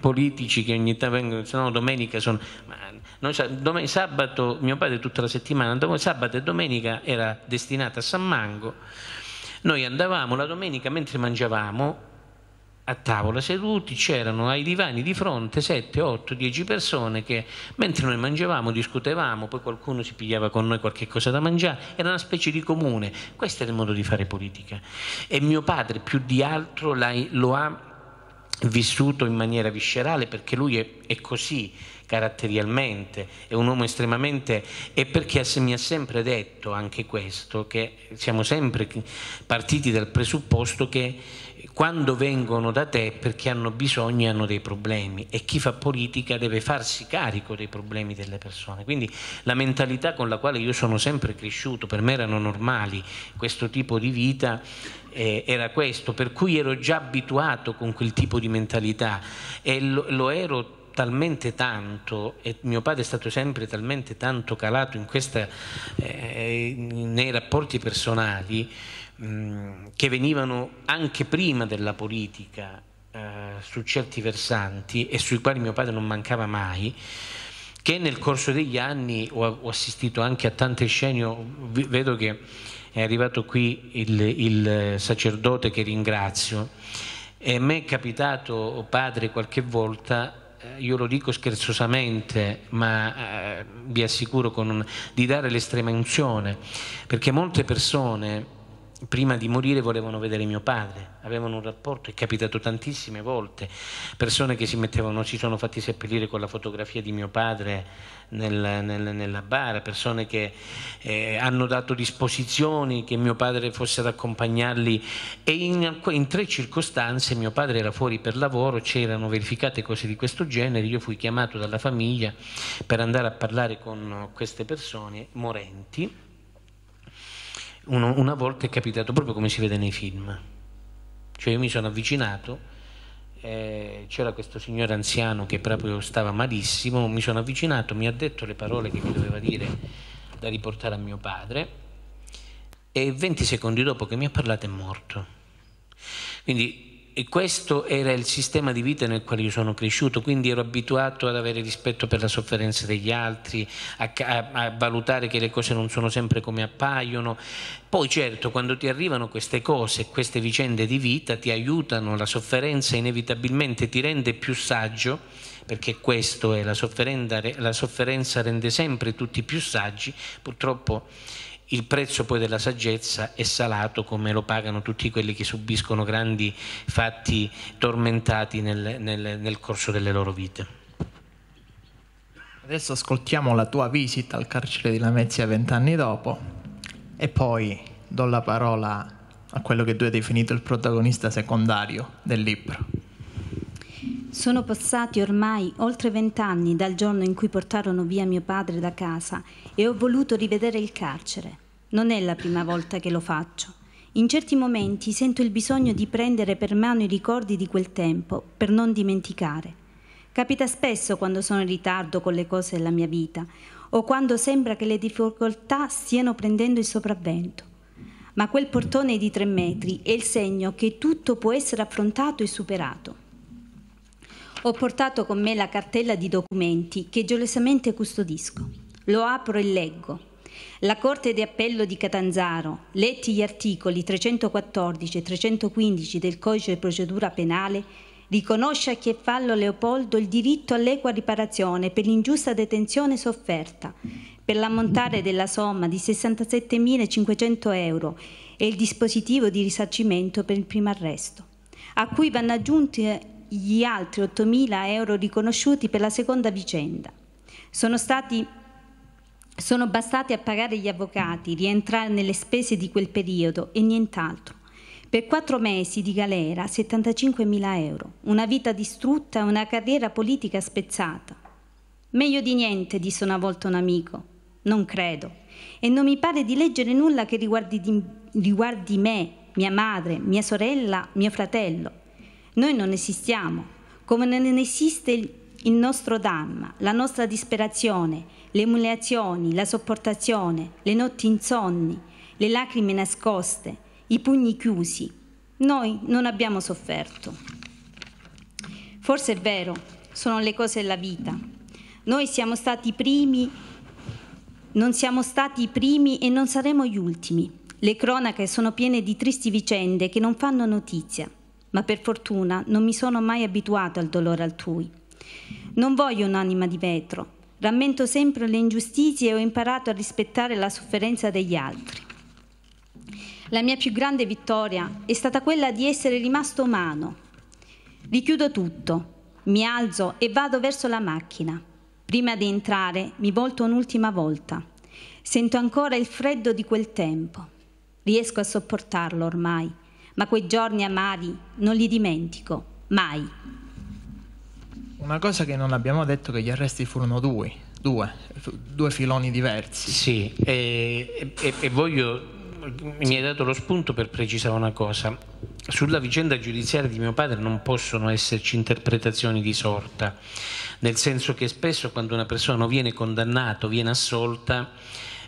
S4: politici che ogni tanto vengono, se no domenica sono... Ma, non, sabato, mio padre tutta la settimana, sabato e domenica era destinata a San Mango, noi andavamo la domenica mentre mangiavamo, a tavola seduti, c'erano ai divani di fronte 7, 8, 10 persone che mentre noi mangiavamo, discutevamo, poi qualcuno si pigliava con noi qualche cosa da mangiare, era una specie di comune, questo era il modo di fare politica e mio padre più di altro lo ha vissuto in maniera viscerale perché lui è, è così caratterialmente, è un uomo estremamente e perché mi ha sempre detto anche questo, che siamo sempre partiti dal presupposto che quando vengono da te perché hanno bisogno e hanno dei problemi e chi fa politica deve farsi carico dei problemi delle persone. Quindi la mentalità con la quale io sono sempre cresciuto, per me erano normali questo tipo di vita, eh, era questo, per cui ero già abituato con quel tipo di mentalità e lo, lo ero talmente tanto e mio padre è stato sempre talmente tanto calato questa, eh, nei rapporti personali Mm, che venivano anche prima della politica eh, su certi versanti e sui quali mio padre non mancava mai, che nel corso degli anni ho, ho assistito anche a tante scene, vedo che è arrivato qui il, il sacerdote che ringrazio, e a me è capitato, oh padre, qualche volta eh, io lo dico scherzosamente, ma eh, vi assicuro un, di dare l'estrema unzione, perché molte persone prima di morire volevano vedere mio padre, avevano un rapporto, è capitato tantissime volte, persone che si mettevano, si sono fatti seppellire con la fotografia di mio padre nel, nel, nella bara, persone che eh, hanno dato disposizioni che mio padre fosse ad accompagnarli e in, in tre circostanze mio padre era fuori per lavoro, c'erano verificate cose di questo genere, io fui chiamato dalla famiglia per andare a parlare con queste persone morenti uno, una volta è capitato proprio come si vede nei film. Cioè io mi sono avvicinato, eh, c'era questo signore anziano che proprio stava malissimo, mi sono avvicinato, mi ha detto le parole che mi doveva dire da riportare a mio padre e 20 secondi dopo che mi ha parlato è morto. Quindi e questo era il sistema di vita nel quale io sono cresciuto, quindi ero abituato ad avere rispetto per la sofferenza degli altri, a, a, a, valutare che le cose non sono sempre come appaiono. Poi certo, quando ti arrivano queste cose, queste vicende di vita ti aiutano, la sofferenza inevitabilmente ti rende più saggio, perché questo è, la sofferenza, la sofferenza rende sempre tutti più saggi, purtroppo il prezzo poi della saggezza è salato come lo pagano tutti quelli che subiscono grandi fatti tormentati nel, nel, nel corso delle loro vite.
S3: Adesso ascoltiamo la tua visita al carcere di Lamezia vent'anni dopo e poi do la parola a quello che tu hai definito il protagonista secondario del libro.
S2: Sono passati ormai oltre vent'anni dal giorno in cui portarono via mio padre da casa e ho voluto rivedere il carcere. Non è la prima volta che lo faccio. In certi momenti sento il bisogno di prendere per mano i ricordi di quel tempo per non dimenticare. Capita spesso quando sono in ritardo con le cose della mia vita o quando sembra che le difficoltà stiano prendendo il sopravvento. Ma quel portone di tre metri è il segno che tutto può essere affrontato e superato. Ho portato con me la cartella di documenti che gelosamente custodisco. Lo apro e leggo. La Corte di Appello di Catanzaro, letti gli articoli 314 e 315 del Codice di Procedura Penale, riconosce a chi è fallo Leopoldo il diritto all'equa riparazione per l'ingiusta detenzione sofferta, per l'ammontare della somma di 67.500 euro e il dispositivo di risarcimento per il primo arresto, a cui vanno aggiunte gli altri 8.000 euro riconosciuti per la seconda vicenda. Sono, stati, sono bastati a pagare gli avvocati, rientrare nelle spese di quel periodo e nient'altro. Per quattro mesi di galera 75.000 euro, una vita distrutta e una carriera politica spezzata. Meglio di niente, disse una volta un amico. Non credo. E non mi pare di leggere nulla che riguardi, di, riguardi me, mia madre, mia sorella, mio fratello. Noi non esistiamo, come non esiste il nostro Dhamma, la nostra disperazione, le umiliazioni, la sopportazione, le notti insonni, le lacrime nascoste, i pugni chiusi. Noi non abbiamo sofferto. Forse è vero, sono le cose della vita. Noi siamo stati i primi, non siamo stati i primi e non saremo gli ultimi. Le cronache sono piene di tristi vicende che non fanno notizia ma per fortuna non mi sono mai abituato al dolore altrui. Non voglio un'anima di vetro, rammento sempre le ingiustizie e ho imparato a rispettare la sofferenza degli altri. La mia più grande vittoria è stata quella di essere rimasto umano. Richiudo tutto, mi alzo e vado verso la macchina. Prima di entrare mi volto un'ultima volta. Sento ancora il freddo di quel tempo. Riesco a sopportarlo ormai ma quei giorni amari non li dimentico mai.
S3: Una cosa che non abbiamo detto è che gli arresti furono due, due, due filoni diversi. Sì, e, e, e
S4: voglio mi hai dato lo spunto per precisare una cosa. Sulla vicenda giudiziaria di mio padre non possono esserci interpretazioni di sorta, nel senso che spesso quando una persona viene condannata, viene assolta,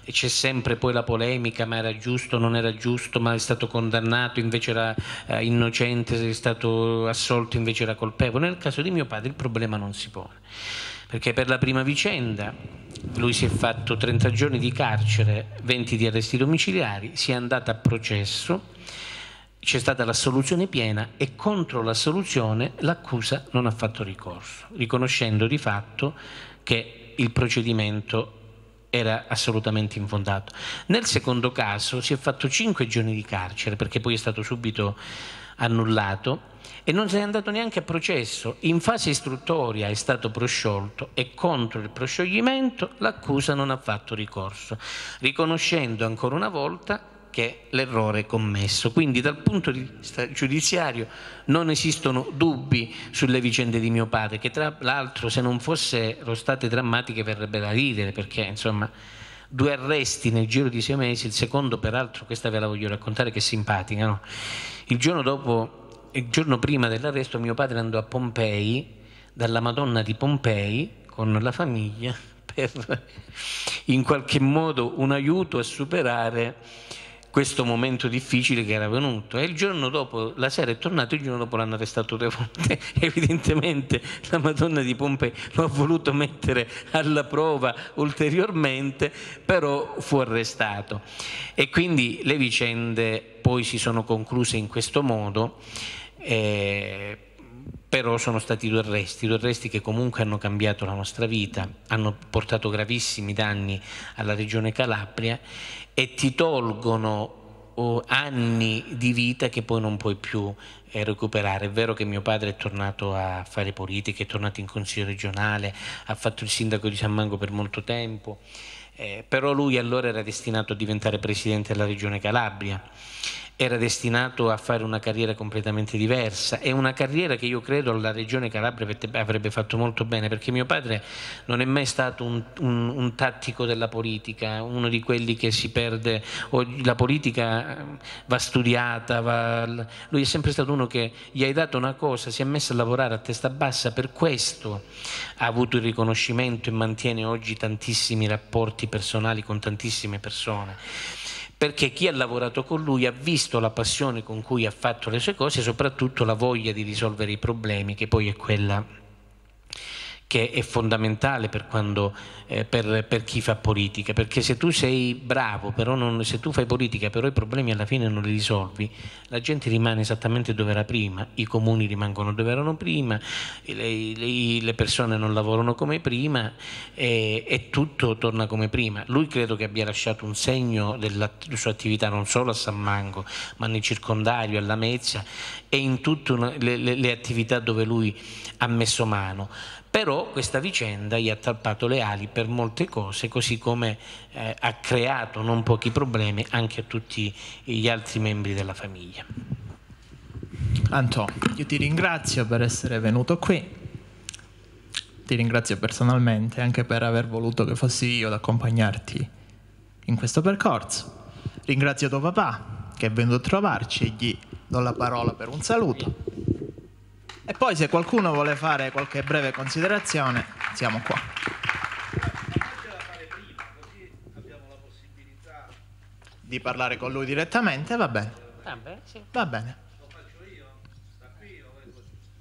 S4: e c'è sempre poi la polemica, ma era giusto, o non era giusto, ma è stato condannato, invece era eh, innocente, è stato assolto, invece era colpevole. Nel caso di mio padre il problema non si pone, perché per la prima vicenda lui si è fatto 30 giorni di carcere, 20 di arresti domiciliari, si è andato a processo, c'è stata l'assoluzione piena e contro l'assoluzione l'accusa non ha fatto ricorso, riconoscendo di fatto che il procedimento era assolutamente infondato. Nel secondo caso si è fatto cinque giorni di carcere perché poi è stato subito annullato e non se n'è andato neanche a processo. In fase istruttoria è stato prosciolto e contro il proscioglimento l'accusa non ha fatto ricorso, riconoscendo ancora una volta che l'errore commesso. Quindi dal punto di vista giudiziario non esistono dubbi sulle vicende di mio padre, che tra l'altro se non fossero state drammatiche verrebbe da ridere, perché insomma due arresti nel giro di sei mesi, il secondo peraltro, questa ve la voglio raccontare che è simpatica, no? il giorno dopo, il giorno prima dell'arresto mio padre andò a Pompei, dalla Madonna di Pompei, con la famiglia, per in qualche modo un aiuto a superare questo momento difficile che era venuto e il giorno dopo, la sera è tornato, il giorno dopo l'hanno arrestato tre volte, evidentemente la Madonna di Pompei lo ha voluto mettere alla prova ulteriormente, però fu arrestato e quindi le vicende poi si sono concluse in questo modo. Eh, però sono stati due arresti, due arresti che comunque hanno cambiato la nostra vita, hanno portato gravissimi danni alla regione Calabria e ti tolgono oh, anni di vita che poi non puoi più eh, recuperare. È vero che mio padre è tornato a fare politica, è tornato in consiglio regionale, ha fatto il sindaco di San Mango per molto tempo, eh, però lui allora era destinato a diventare presidente della regione Calabria era destinato a fare una carriera completamente diversa e una carriera che io credo la regione Calabria avrebbe fatto molto bene perché mio padre non è mai stato un, un, un tattico della politica, uno di quelli che si perde, la politica eh, va studiata, va, lui è sempre stato uno che gli hai dato una cosa, si è messo a lavorare a testa bassa, per questo ha avuto il riconoscimento e mantiene oggi tantissimi rapporti personali con tantissime persone perché chi ha lavorato con lui ha visto la passione con cui ha fatto le sue cose e soprattutto la voglia di risolvere i problemi, che poi è quella che è fondamentale per, quando, eh, per, per, chi fa politica, perché se tu sei bravo, però non, se tu fai politica, però i problemi alla fine non li risolvi, la gente rimane esattamente dove era prima, i comuni rimangono dove erano prima, le, le, le persone non lavorano come prima e, e, tutto torna come prima. Lui credo che abbia lasciato un segno della sua attività non solo a San Mango, ma nel circondario, alla Mezza e in tutte le, le attività dove lui ha messo mano. Però questa vicenda gli ha tappato le ali per molte cose, così come eh, ha creato non pochi problemi anche a tutti gli altri membri della famiglia.
S3: Anto, io ti ringrazio per essere venuto qui, ti ringrazio personalmente anche per aver voluto che fossi io ad accompagnarti in questo percorso. Ringrazio tuo papà che è venuto a trovarci e gli do la parola per un saluto. E poi se qualcuno vuole fare qualche breve considerazione, siamo qua. Di parlare con lui direttamente, va bene. Ah, va bene, Lo faccio io, sta qui,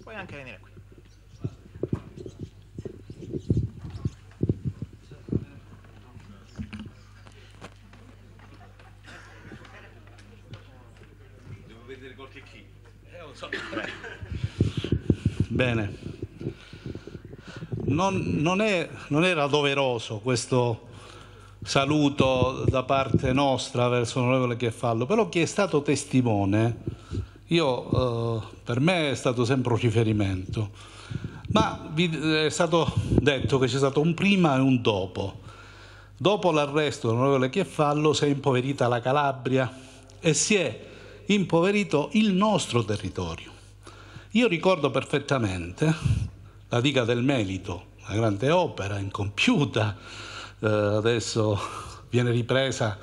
S3: Puoi anche venire qui.
S6: Devo vedere qualche chi. Eh, non so. Bene. Non, non, è, non era doveroso questo saluto da parte nostra verso l'onorevole Cheffallo, però chi è stato testimone, io, eh, per me è stato sempre un riferimento, ma è stato detto che c'è stato un prima e un dopo. Dopo l'arresto dell'onorevole Cheffallo si è impoverita la Calabria e si è impoverito il nostro territorio. Io ricordo perfettamente la diga del Melito, una grande opera incompiuta, eh, adesso viene ripresa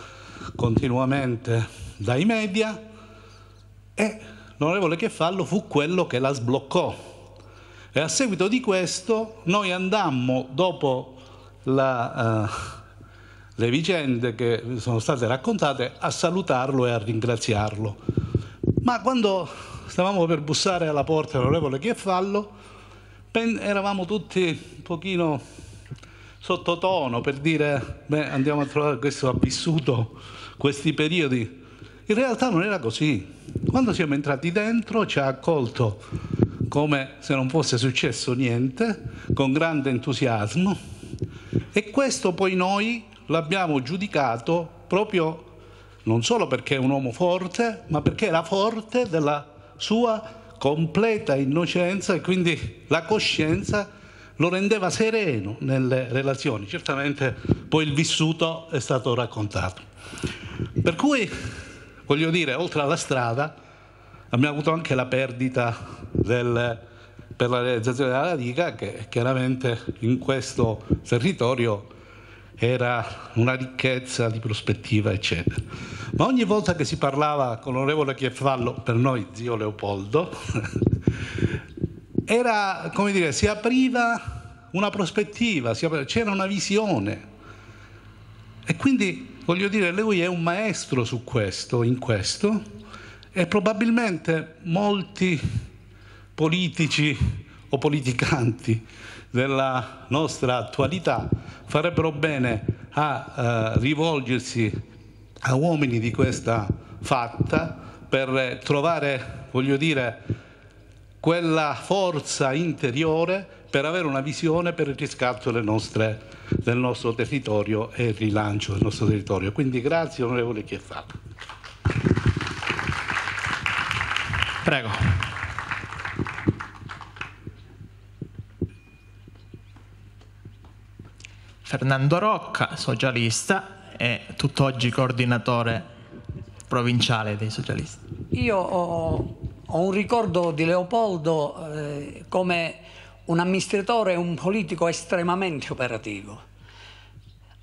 S6: continuamente dai media e l'onorevole Chefallo fu quello che la sbloccò. E a seguito di questo noi andammo, dopo la, uh, le vicende che sono state raccontate, a salutarlo e a ringraziarlo. Ma quando stavamo per bussare alla porta dell'onorevole Chieffallo, pen- eravamo tutti un pochino sottotono per dire, beh, andiamo a trovare questo, ha vissuto questi periodi. In realtà non era così. Quando siamo entrati dentro ci ha accolto come se non fosse successo niente, con grande entusiasmo e questo poi noi l'abbiamo giudicato proprio non solo perché è un uomo forte, ma perché era forte della sua completa innocenza e quindi la coscienza lo rendeva sereno nelle relazioni. Certamente poi il vissuto è stato raccontato. Per cui, voglio dire, oltre alla strada, abbiamo avuto anche la perdita del, per la realizzazione della radica che chiaramente in questo territorio era una ricchezza di prospettiva, eccetera. Ma ogni volta che si parlava con l'onorevole Chieffallo, per noi zio Leopoldo, era, come dire, si apriva una prospettiva, c'era una visione. E quindi, voglio dire, lui è un maestro su questo, in questo, e probabilmente molti politici o politicanti della nostra attualità farebbero bene a eh, rivolgersi a uomini di questa fatta per eh, trovare, voglio dire, quella forza interiore per avere una visione per il riscatto nostre, del nostro territorio e il rilancio del nostro territorio. Quindi grazie onorevole Chieffaro.
S3: Prego. Fernando Rocca, socialista e tutt'oggi coordinatore provinciale dei socialisti.
S7: Io ho, ho un ricordo di Leopoldo eh, come un amministratore e un politico estremamente operativo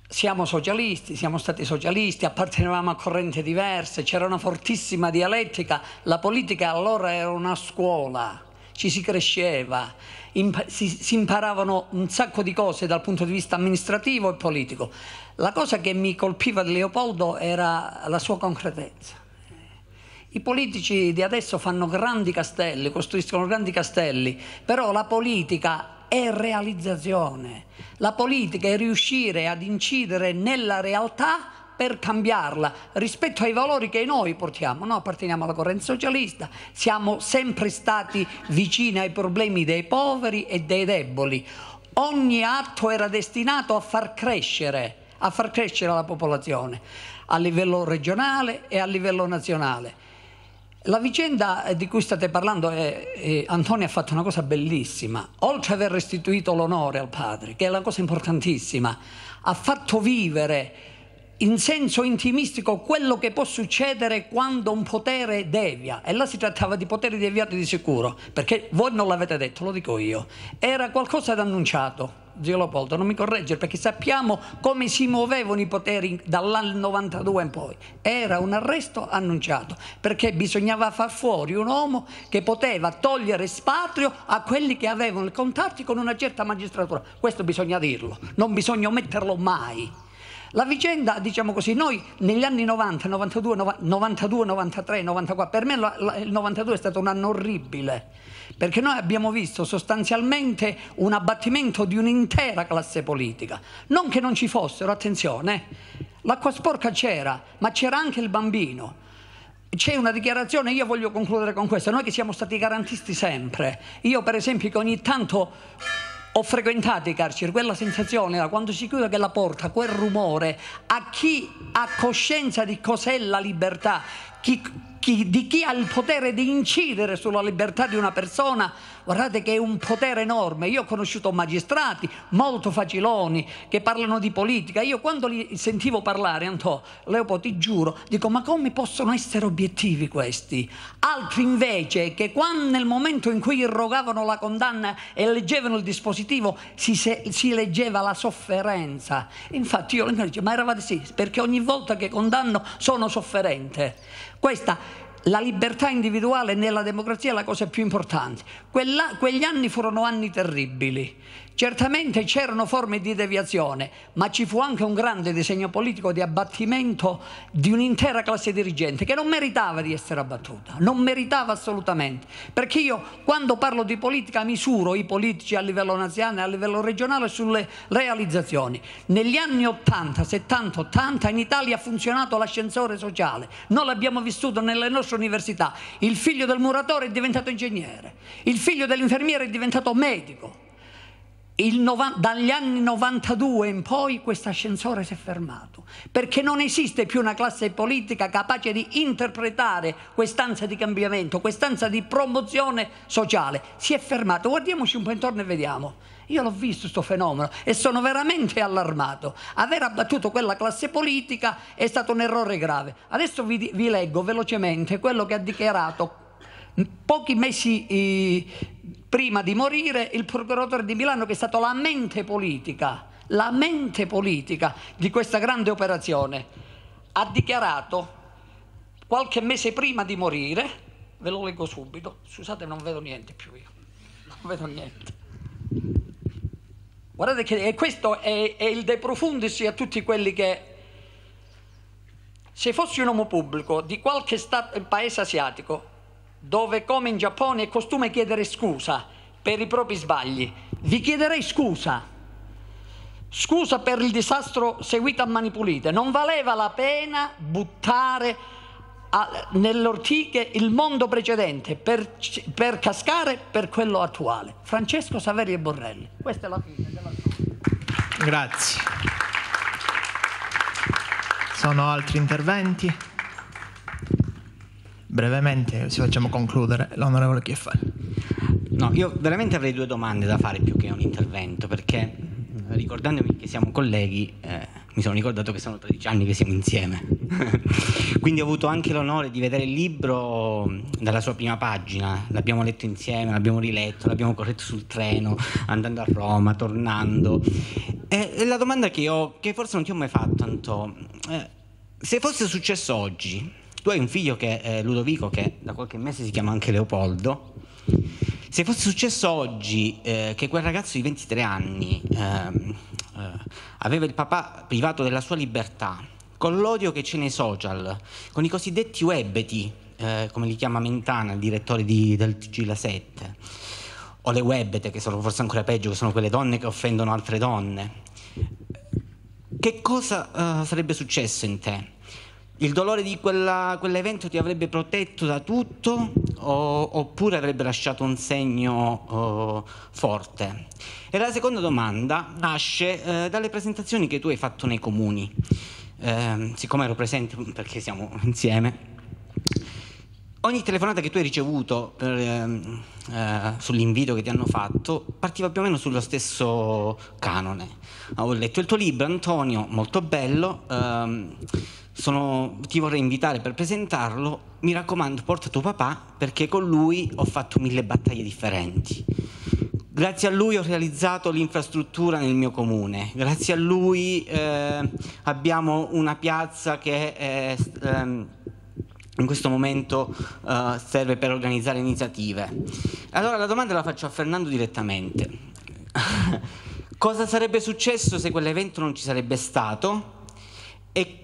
S7: siamo socialisti, siamo stati socialisti, appartenevamo a correnti diverse, c'era una fortissima dialettica, la politica allora era una scuola ci si cresceva, imp- si, si imparavano un sacco di cose dal punto di vista amministrativo e politico. La cosa che mi colpiva di Leopoldo era la sua concretezza. I politici di adesso fanno grandi castelli, costruiscono grandi castelli, però la politica è realizzazione. La politica è riuscire ad incidere nella realtà per cambiarla rispetto ai valori che noi portiamo. Noi apparteniamo alla corrente socialista, siamo sempre stati vicini ai problemi dei poveri e dei deboli. Ogni atto era destinato a far crescere, a far crescere la popolazione a livello regionale e a livello nazionale. La vicenda di cui state parlando, è, è, Antonio ha fatto una cosa bellissima, oltre ad aver restituito l'onore al padre, che è una cosa importantissima, ha fatto vivere in senso intimistico quello che può succedere quando un potere devia. E là si trattava di poteri deviati di sicuro, perché voi non l'avete detto, lo dico io. Era qualcosa d'annunciato. Zio Leopoldo, non mi correggere perché sappiamo come si muovevano i poteri dall'anno 92 in poi. Era un arresto annunciato perché bisognava far fuori un uomo che poteva togliere spatrio a quelli che avevano i contatti con una certa magistratura. Questo bisogna dirlo, non bisogna ometterlo mai. La vicenda, diciamo così, noi negli anni 90, 92, 92 93, 94, per me la, la, il 92 è stato un anno orribile, perché noi abbiamo visto sostanzialmente un abbattimento di un'intera classe politica. Non che non ci fossero, attenzione, eh. l'acqua sporca c'era, ma c'era anche il bambino. C'è una dichiarazione, io voglio concludere con questo, noi che siamo stati garantisti sempre, io per esempio che ogni tanto ho frequentato i carceri, quella sensazione era quando si chiude quella porta, quel rumore, a chi ha coscienza di cos'è la libertà, chi chi, di chi ha il potere di incidere sulla libertà di una persona, guardate che è un potere enorme. Io ho conosciuto magistrati molto faciloni che parlano di politica. Io quando li sentivo parlare, Antò, Leopoldo, ti giuro, dico ma come possono essere obiettivi questi? Altri invece che quando nel momento in cui irrogavano la condanna e leggevano il dispositivo si, se, si leggeva la sofferenza. Infatti io le dicevo ma eravate sì, perché ogni volta che condanno sono sofferente. Questa, la libertà individuale nella democrazia è la cosa più importante. Quella, quegli anni furono anni terribili Certamente c'erano forme di deviazione, ma ci fu anche un grande disegno politico di abbattimento di un'intera classe dirigente che non meritava di essere abbattuta, non meritava assolutamente, perché io quando parlo di politica misuro i politici a livello nazionale e a livello regionale sulle realizzazioni. Negli anni 80, 70, 80 in Italia ha funzionato l'ascensore sociale, noi l'abbiamo vissuto nelle nostre università, il figlio del muratore è diventato ingegnere, il figlio dell'infermiere è diventato medico 90, dagli anni 92 in poi questo ascensore si è fermato, perché non esiste più una classe politica capace di interpretare quest'ansia di cambiamento, quest'ansia di promozione sociale. Si è fermato, guardiamoci un po' intorno e vediamo. Io l'ho visto questo fenomeno e sono veramente allarmato. Aver abbattuto quella classe politica è stato un errore grave. Adesso vi, vi leggo velocemente quello che ha dichiarato pochi mesi eh, prima di morire il procuratore di Milano che è stato la mente politica, la mente politica di questa grande operazione, ha dichiarato qualche mese prima di morire, ve lo leggo subito, scusate non vedo niente più io, non vedo niente. Guardate che questo è, è il de profundis a tutti quelli che se fossi un uomo pubblico di qualche paese asiatico dove come in Giappone è costume chiedere scusa per i propri sbagli. Vi chiederei scusa. Scusa per il disastro seguito a mani pulite. Non valeva la pena buttare a, nell'ortiche il mondo precedente per, per, cascare per quello attuale. Francesco Saveri e Borrelli. Questa è la fine della storia.
S3: Grazie. Sono altri interventi? brevemente, ci facciamo concludere. L'onorevole Chieffari.
S8: No, io veramente avrei due domande da fare più che un intervento, perché eh, ricordandomi che siamo colleghi, eh, mi sono ricordato che sono 13 anni che siamo insieme. Quindi ho avuto anche l'onore di vedere il libro mm, dalla sua prima pagina. L'abbiamo letto insieme, l'abbiamo riletto, l'abbiamo corretto sul treno, andando a Roma, tornando. E, e la domanda che, io, che forse non ti ho mai fatto, Anto, eh, se fosse successo oggi, tu hai un figlio che è eh, Ludovico, che da qualche mese si chiama anche Leopoldo. Se fosse successo oggi eh, che quel ragazzo di 23 anni ehm, eh, aveva il papà privato della sua libertà, con l'odio che c'è nei social, con i cosiddetti webeti, eh, come li chiama Mentana, il direttore di, del TG La 7, o le webete, che sono forse ancora peggio, che sono quelle donne che offendono altre donne, che cosa eh, sarebbe successo in te? il dolore di quella, quell'evento ti avrebbe protetto da tutto o, oppure avrebbe lasciato un segno uh, forte? E la seconda domanda nasce uh, dalle presentazioni che tu hai fatto nei comuni. Uh, siccome ero presente perché siamo insieme, ogni telefonata che tu hai ricevuto ehm, eh, sull'invito che ti hanno fatto partiva più o meno sullo stesso canone. Ho letto il tuo libro, Antonio, molto bello ehm, sono, ti vorrei invitare per presentarlo, mi raccomando porta tuo papà perché con lui ho fatto mille battaglie differenti. Grazie a lui ho realizzato l'infrastruttura nel mio comune, grazie a lui eh, abbiamo una piazza che è, ehm, in questo momento eh, serve per organizzare iniziative. Allora la domanda la faccio a Fernando direttamente. Cosa sarebbe successo se quell'evento non ci sarebbe stato? E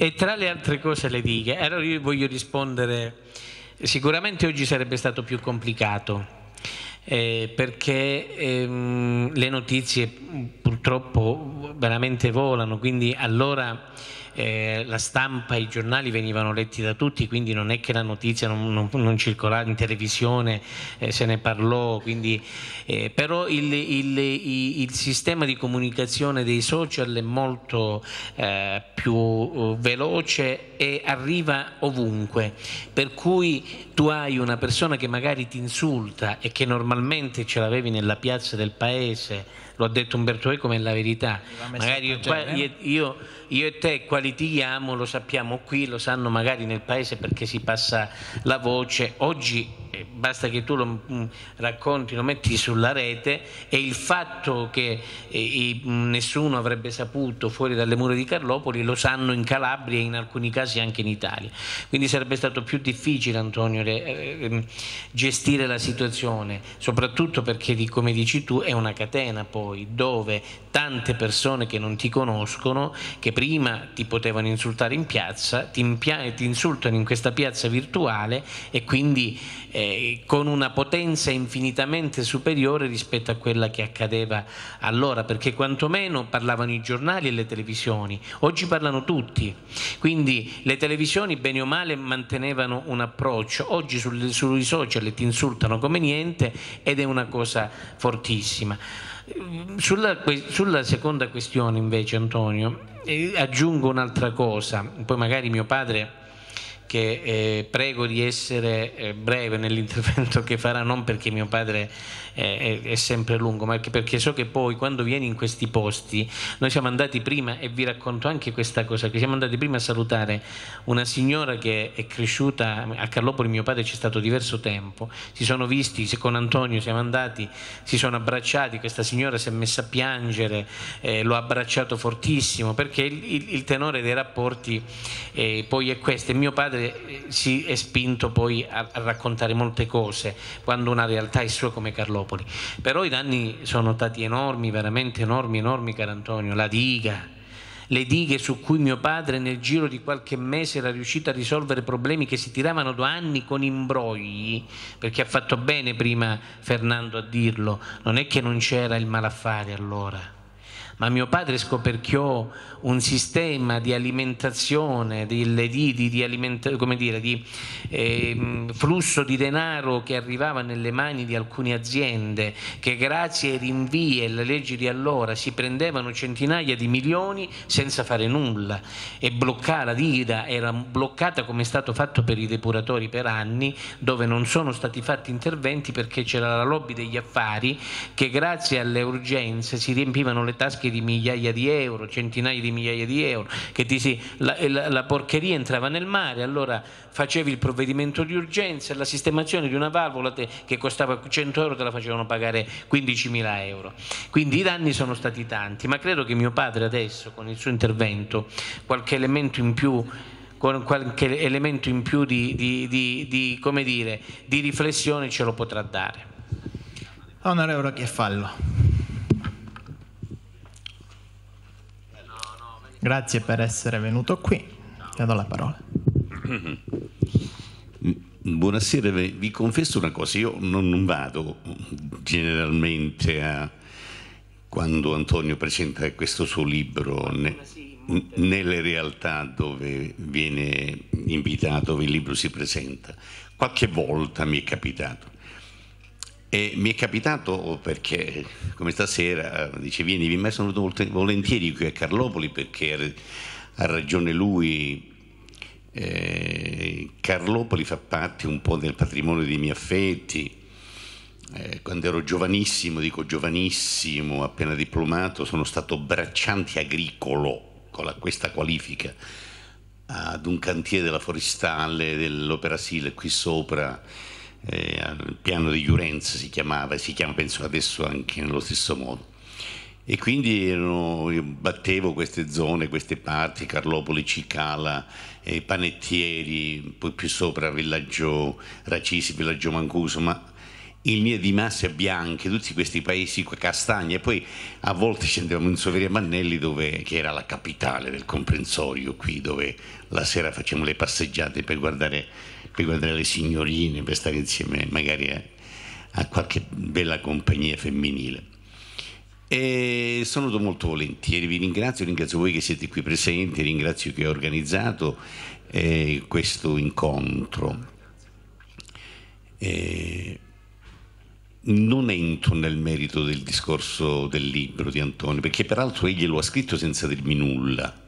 S4: E tra le altre cose le dica, allora io voglio rispondere, sicuramente oggi sarebbe stato più complicato. Eh, perché ehm, le notizie purtroppo veramente volano, quindi allora eh, la stampa e i giornali venivano letti da tutti, quindi non è che la notizia non, non, non circolava in televisione, eh, se ne parlò, quindi, eh, però il, il, il, il, sistema di comunicazione dei social è molto eh, più eh, veloce e arriva ovunque, per cui tu hai una persona che magari ti insulta e che normalmente ce l'avevi nella piazza del paese, lo ha detto Umberto Eco, ma è la verità. Magari io, qua, io, io, io, e te qualitaiamo, lo sappiamo qui, lo sanno magari nel paese perché si passa la voce. Oggi basta che tu lo mm, racconti, lo metti sulla rete e il fatto che eh, mm, nessuno avrebbe saputo fuori dalle mura di Carlopoli lo sanno in Calabria e in alcuni casi anche in Italia. Quindi sarebbe stato più difficile Antonio eh, ehm, gestire la situazione, soprattutto perché come dici tu è una catena poi dove tante persone che non ti conoscono, che prima ti potevano insultare in piazza, ti, insultano in questa piazza virtuale e quindi... Eh, con una potenza infinitamente superiore rispetto a quella che accadeva allora, perché quantomeno parlavano i giornali e le televisioni, oggi parlano tutti, quindi le televisioni bene o male mantenevano un approccio, oggi sul, sui social ti insultano come niente ed è una cosa fortissima. Sulla, sulla, seconda questione invece Antonio eh, aggiungo un'altra cosa, poi magari mio padre che eh, prego di essere eh, breve nell'intervento che farà, non perché mio padre è, è, sempre lungo, ma perché so che poi quando vieni in questi posti, noi siamo andati prima, e vi racconto anche questa cosa, che siamo andati prima a salutare una signora che è cresciuta a Carlopoli, mio padre c'è stato diverso tempo, si sono visti con Antonio, siamo andati, si sono abbracciati, questa signora si è messa a piangere, eh, l'ho abbracciato fortissimo, perché il, il, il tenore dei rapporti eh, poi è questo, e mio padre eh, si è spinto poi a, a raccontare molte cose, quando una realtà è sua come Carlopoli popoli. Però i danni sono stati enormi, veramente enormi, enormi, caro Antonio. La diga, le dighe su cui mio padre nel giro di qualche mese era riuscito a risolvere problemi che si tiravano da anni con imbrogli, perché ha fatto bene prima Fernando a dirlo, non è che non c'era il malaffare allora ma mio padre scoperchiò un sistema di alimentazione, di, di, di, aliment dire, di eh, flusso di denaro che arrivava nelle mani di alcune aziende che grazie ai rinvii e alle leggi di allora si prendevano centinaia di milioni senza fare nulla e bloccava la vita, era bloccata come è stato fatto per i depuratori per anni, dove non sono stati fatti interventi perché c'era la lobby degli affari che grazie alle urgenze si riempivano le tasche anche di migliaia di euro, centinaia di migliaia di euro, che ti si, la, la, la porcheria entrava nel mare, allora facevi il provvedimento di urgenza e la sistemazione di una valvola te, che costava 100 euro te la facevano pagare 15.000 euro. Quindi i danni sono stati tanti, ma credo che mio padre adesso con il suo intervento qualche elemento in più con qualche elemento in più di, di, di, di, come dire, di riflessione ce lo potrà dare.
S3: Onorevole Chieffallo. Grazie per essere venuto qui. Le do la parola.
S5: Mm,
S9: buonasera, vi confesso una cosa, io non, non vado generalmente a quando Antonio presenta questo suo libro ne, nelle realtà dove viene invitato, dove il libro si presenta. Qualche volta mi è capitato e mi è capitato oh, perché, come stasera, eh, dice vieni, mi sono venuto volentieri qui a Carlopoli perché ha ragione lui, eh, Carlopoli fa parte un po' del patrimonio dei miei affetti. Eh, quando ero giovanissimo, dico giovanissimo, appena diplomato, sono stato bracciante agricolo con la, questa qualifica ad un cantiere della Forestale dell'Opera Sile qui sopra eh, il piano di Jurenz si chiamava e si chiama penso adesso anche nello stesso modo. E quindi erano, battevo queste zone, queste parti, Carlopoli, Cicala, eh, Panettieri, poi più sopra Villaggio Racisi, Villaggio Mancuso, ma in linea di massa Bianche, tutti questi paesi castagne, e poi a volte scendevamo in Soveria Mannelli dove, che era la capitale del comprensorio qui dove la sera facevamo le passeggiate per guardare per guardare le signorine, per stare insieme magari a, eh, a qualche bella compagnia femminile. E sono venuto molto volentieri, vi ringrazio, ringrazio voi che siete qui presenti, ringrazio chi ha organizzato eh, questo incontro. Eh, non entro nel merito del discorso del libro di Antonio, perché peraltro egli lo ha scritto senza dirmi nulla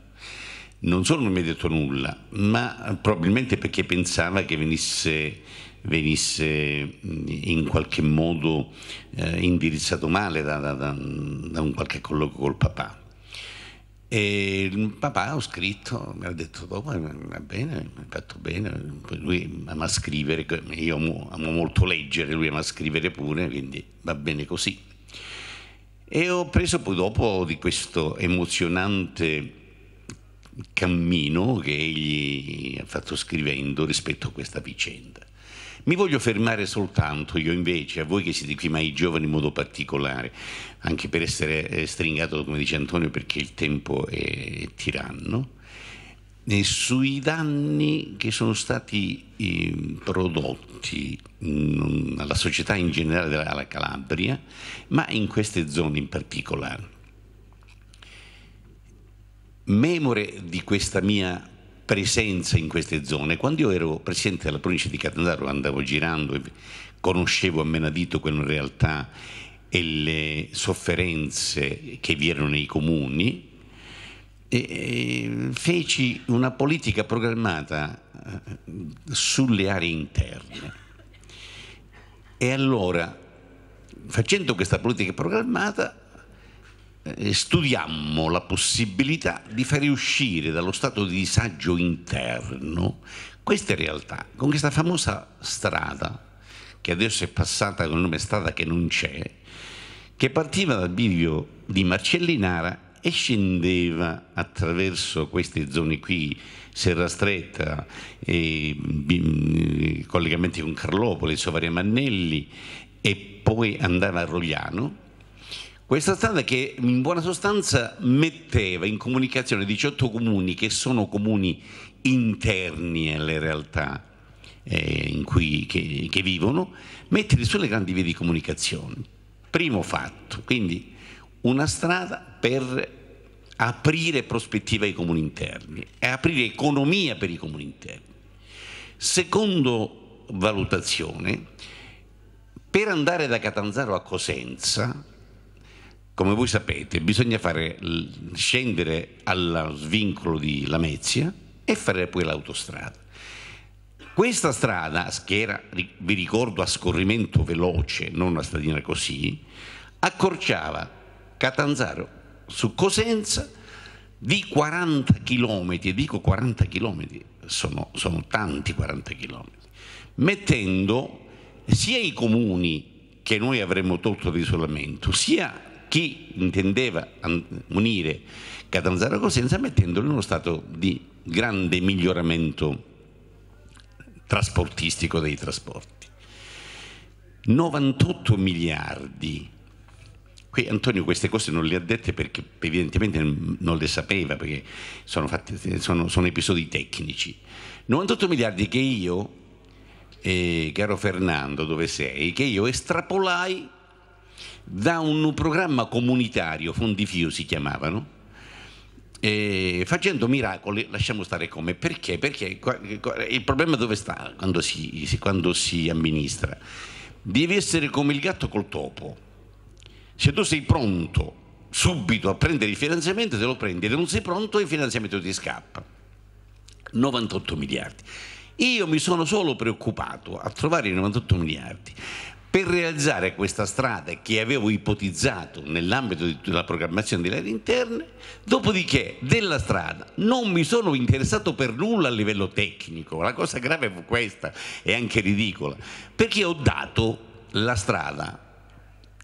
S9: non solo non mi ha detto nulla, ma probabilmente perché pensava che venisse, venisse in qualche modo eh, indirizzato male da, da, da, da, un qualche colloquio col papà. E il papà ha scritto, mi ha detto, dopo, eh, va bene, mi ha fatto bene, lui ama scrivere, io amo, amo molto leggere, lui ama scrivere pure, quindi va bene così. E ho preso poi dopo di questo emozionante cammino che egli ha fatto scrivendo rispetto a questa vicenda. Mi voglio fermare soltanto io invece, a voi che siete qui, ma ai giovani in modo particolare, anche per essere eh, stringato, come dice Antonio, perché il tempo è tiranno, eh, sui danni che sono stati eh, prodotti alla società in generale della Calabria, ma in queste zone in particolare memore di questa mia presenza in queste zone, quando io ero presidente della provincia di Catanzaro, andavo girando e conoscevo a menadito quelle realtà e le sofferenze che vi erano nei comuni, e feci una politica programmata eh, sulle aree interne. E allora, facendo questa politica programmata, eh, studiammo la possibilità di fare uscire dallo stato di disagio interno queste realtà con questa famosa strada che adesso è passata con il nome strada che non c'è, che partiva dal bivio di Marcellinara e scendeva attraverso queste zone qui, Serra Stretta, mm, collegamenti con Carlopoli, Sovaria Mannelli e poi andava a Rogliano questa strada che in buona sostanza metteva in comunicazione 18 comuni che sono comuni interni alle realtà eh, in cui, che, che vivono, metterli sulle grandi vie di comunicazione. Primo fatto, quindi una strada per aprire prospettiva ai comuni interni e aprire economia per i comuni interni. Secondo valutazione, per andare da Catanzaro a Cosenza come voi sapete, bisogna fare, scendere al svincolo di Lamezia e fare poi l'autostrada. Questa strada, che era, vi ricordo, a scorrimento veloce, non una stradina così, accorciava Catanzaro su Cosenza di 40 km, e dico 40 km, sono, sono tanti 40 km, mettendo sia i comuni che noi avremmo tolto di isolamento, sia chi intendeva unire Catanzaro a Cosenza mettendolo in uno stato di grande miglioramento trasportistico dei trasporti. 98 miliardi. Qui Antonio queste cose non le ha dette perché evidentemente non le sapeva, perché sono, fatti, sono, sono episodi tecnici. 98 miliardi che io, eh, caro Fernando, dove sei, che io estrapolai da un programma comunitario, Fondifio si chiamavano, facendo miracoli, lasciamo stare come, perché? Perché il problema dove sta quando si, quando si amministra? Devi essere come il gatto col topo, se tu sei pronto subito a prendere il finanziamento te lo prendi, se non sei pronto il finanziamento ti scappa, 98 miliardi. Io mi sono solo preoccupato a trovare i 98 miliardi per realizzare questa strada che avevo ipotizzato nell'ambito della programmazione delle aree interne, dopodiché della strada non mi sono interessato per nulla a livello tecnico, la cosa grave fu questa, è anche ridicola, perché ho dato la strada,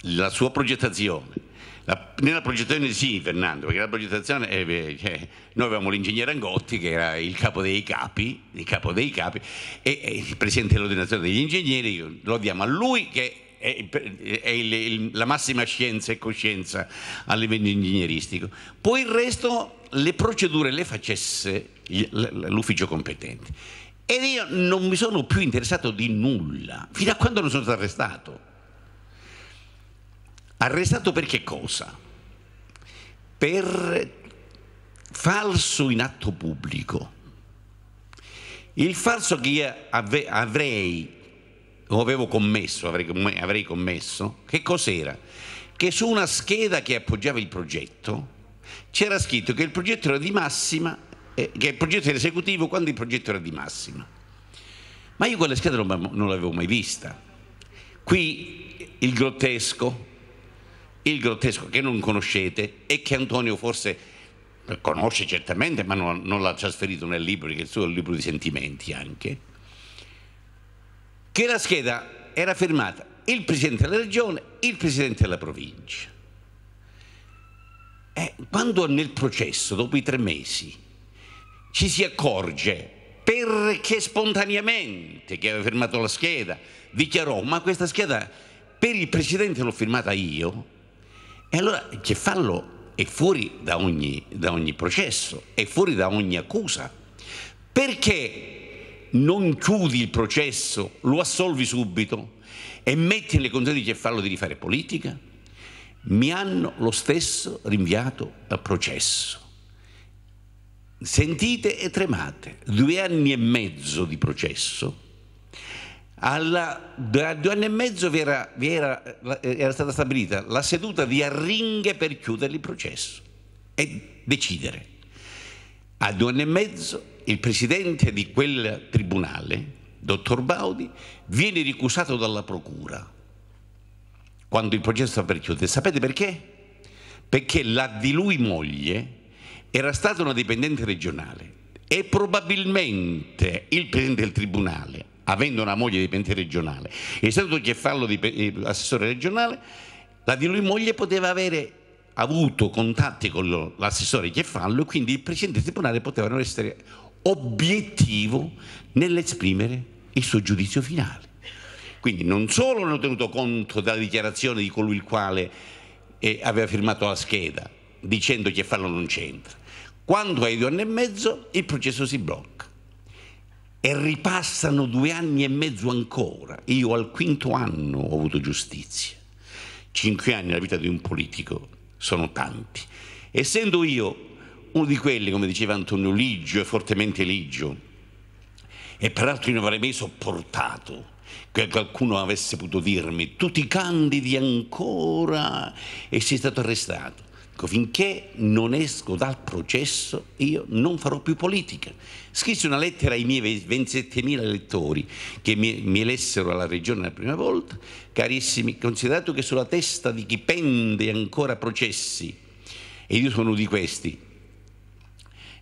S9: la sua progettazione, la, nella progettazione sì, Fernando, perché la progettazione, eh, cioè, noi avevamo l'ingegnere Angotti che era il capo dei capi, il capo dei capi e, e il presidente dell'ordinazione degli ingegneri, lo diamo a lui che è, è, è il, il, la massima scienza e coscienza a livello ingegneristico. Poi il resto, le procedure le facesse l'ufficio competente. Ed io non mi sono più interessato di nulla, fino a quando non sono stato arrestato. Arrestato per che cosa? Per falso in atto pubblico. Il falso che io avrei o avevo commesso, avrei, avrei commesso, che cos'era? Che su una scheda che appoggiava il progetto c'era scritto che il progetto era di massima, eh, che il progetto era esecutivo quando il progetto era di massima. Ma io quella scheda non l'avevo mai vista. Qui il grottesco, il grottesco che non conoscete e che Antonio forse conosce certamente, ma non, non l'ha trasferito nel libro, che è il suo libro di sentimenti anche, che la scheda era firmata il Presidente della Regione, il Presidente della Provincia. E eh, quando nel processo, dopo i tre mesi, ci si accorge perché spontaneamente che aveva firmato la scheda dichiarò ma questa scheda per il Presidente l'ho firmata io, e allora Gefallo è fuori da ogni, da ogni processo, è fuori da ogni accusa. Perché non chiudi il processo, lo assolvi subito e metti nelle condizioni di Cefallo di rifare politica? Mi hanno lo stesso rinviato a processo. Sentite e tremate, due anni e mezzo di processo alla, da due anni e mezzo vi era, vi era, era stata stabilita la seduta di arringhe per chiudere il processo e decidere. A due anni e mezzo il presidente di quel tribunale, dottor Baudi, viene ricusato dalla procura quando il processo sta per chiudere. Sapete perché? Perché la di lui moglie era stata una dipendente regionale e probabilmente il presidente del tribunale avendo una moglie dipendente regionale, è stato di eh, assessore regionale, la di lui moglie poteva avere avuto contatti con l'assessore Cefallo e quindi il presidente tribunale poteva non essere obiettivo nell'esprimere il suo giudizio finale. Quindi non solo hanno tenuto conto della dichiarazione di colui il quale eh, aveva firmato la scheda dicendo che Fallo non c'entra, quando hai due anni e mezzo il processo si blocca e ripassano due anni e mezzo ancora. Io al quinto anno ho avuto giustizia. Cinque anni nella vita di un politico sono tanti. Essendo io uno di quelli, come diceva Antonio Ligio, e fortemente Ligio, e peraltro io non avrei mai sopportato che qualcuno avesse potuto dirmi tu ti candidi ancora e sei stato arrestato. Ecco, finché non esco dal processo io non farò più politica. Scrissi una lettera ai miei 27.000 elettori che mi, mi elessero alla regione la prima volta. Carissimi, considerato che sulla testa di chi pende ancora processi, e io sono uno di questi,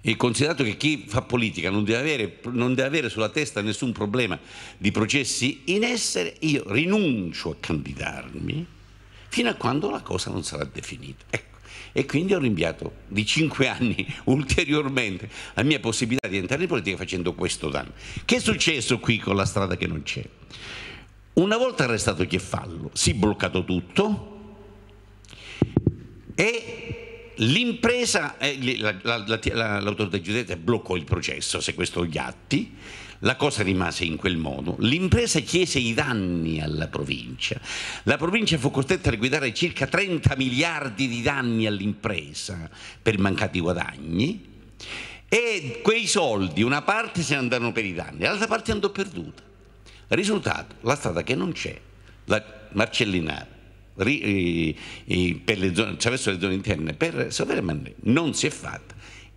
S9: e considerato che chi fa politica non deve, avere, non deve avere sulla testa nessun problema di processi in essere, io rinuncio a candidarmi fino a quando la cosa non sarà definita. Ecco e quindi ho rinviato di 5 anni ulteriormente la mia possibilità di entrare in politica facendo questo danno. Che è successo qui con la strada che non c'è? Una volta arrestato che fallo, si è bloccato tutto e l'impresa, eh, l'autorità la, la, la, giudiziaria bloccò il processo, sequestrò gli atti la cosa rimase in quel modo. L'impresa chiese i danni alla provincia. La provincia fu costretta a liquidare circa 30 miliardi di danni all'impresa per mancati guadagni e quei soldi, una parte se ne andarono per i danni, l'altra parte andò perduta. Risultato, la strada che non c'è, la Marcellina, ri, i, i, per le zone, attraverso le zone interne, per Sovere non si è fatta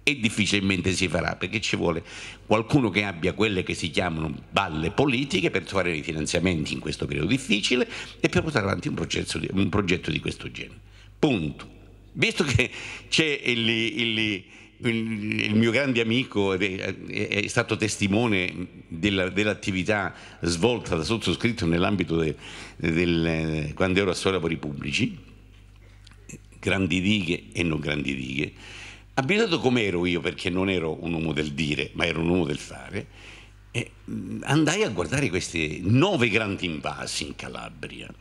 S9: e difficilmente si farà perché ci vuole qualcuno che abbia quelle che si chiamano balle politiche per trovare i finanziamenti in questo periodo difficile e per portare avanti un, progetto di, un progetto di questo genere. Punto. Visto che c'è il, il, il, il, mio grande amico è, è stato testimone della, dell'attività svolta da sottoscritto nell'ambito del, del, quando ero a Lavori Pubblici, grandi dighe e non grandi dighe, Abilitato come ero io, perché non ero un uomo del dire, ma ero un uomo del fare, andai a guardare questi nove grandi invasi in Calabria,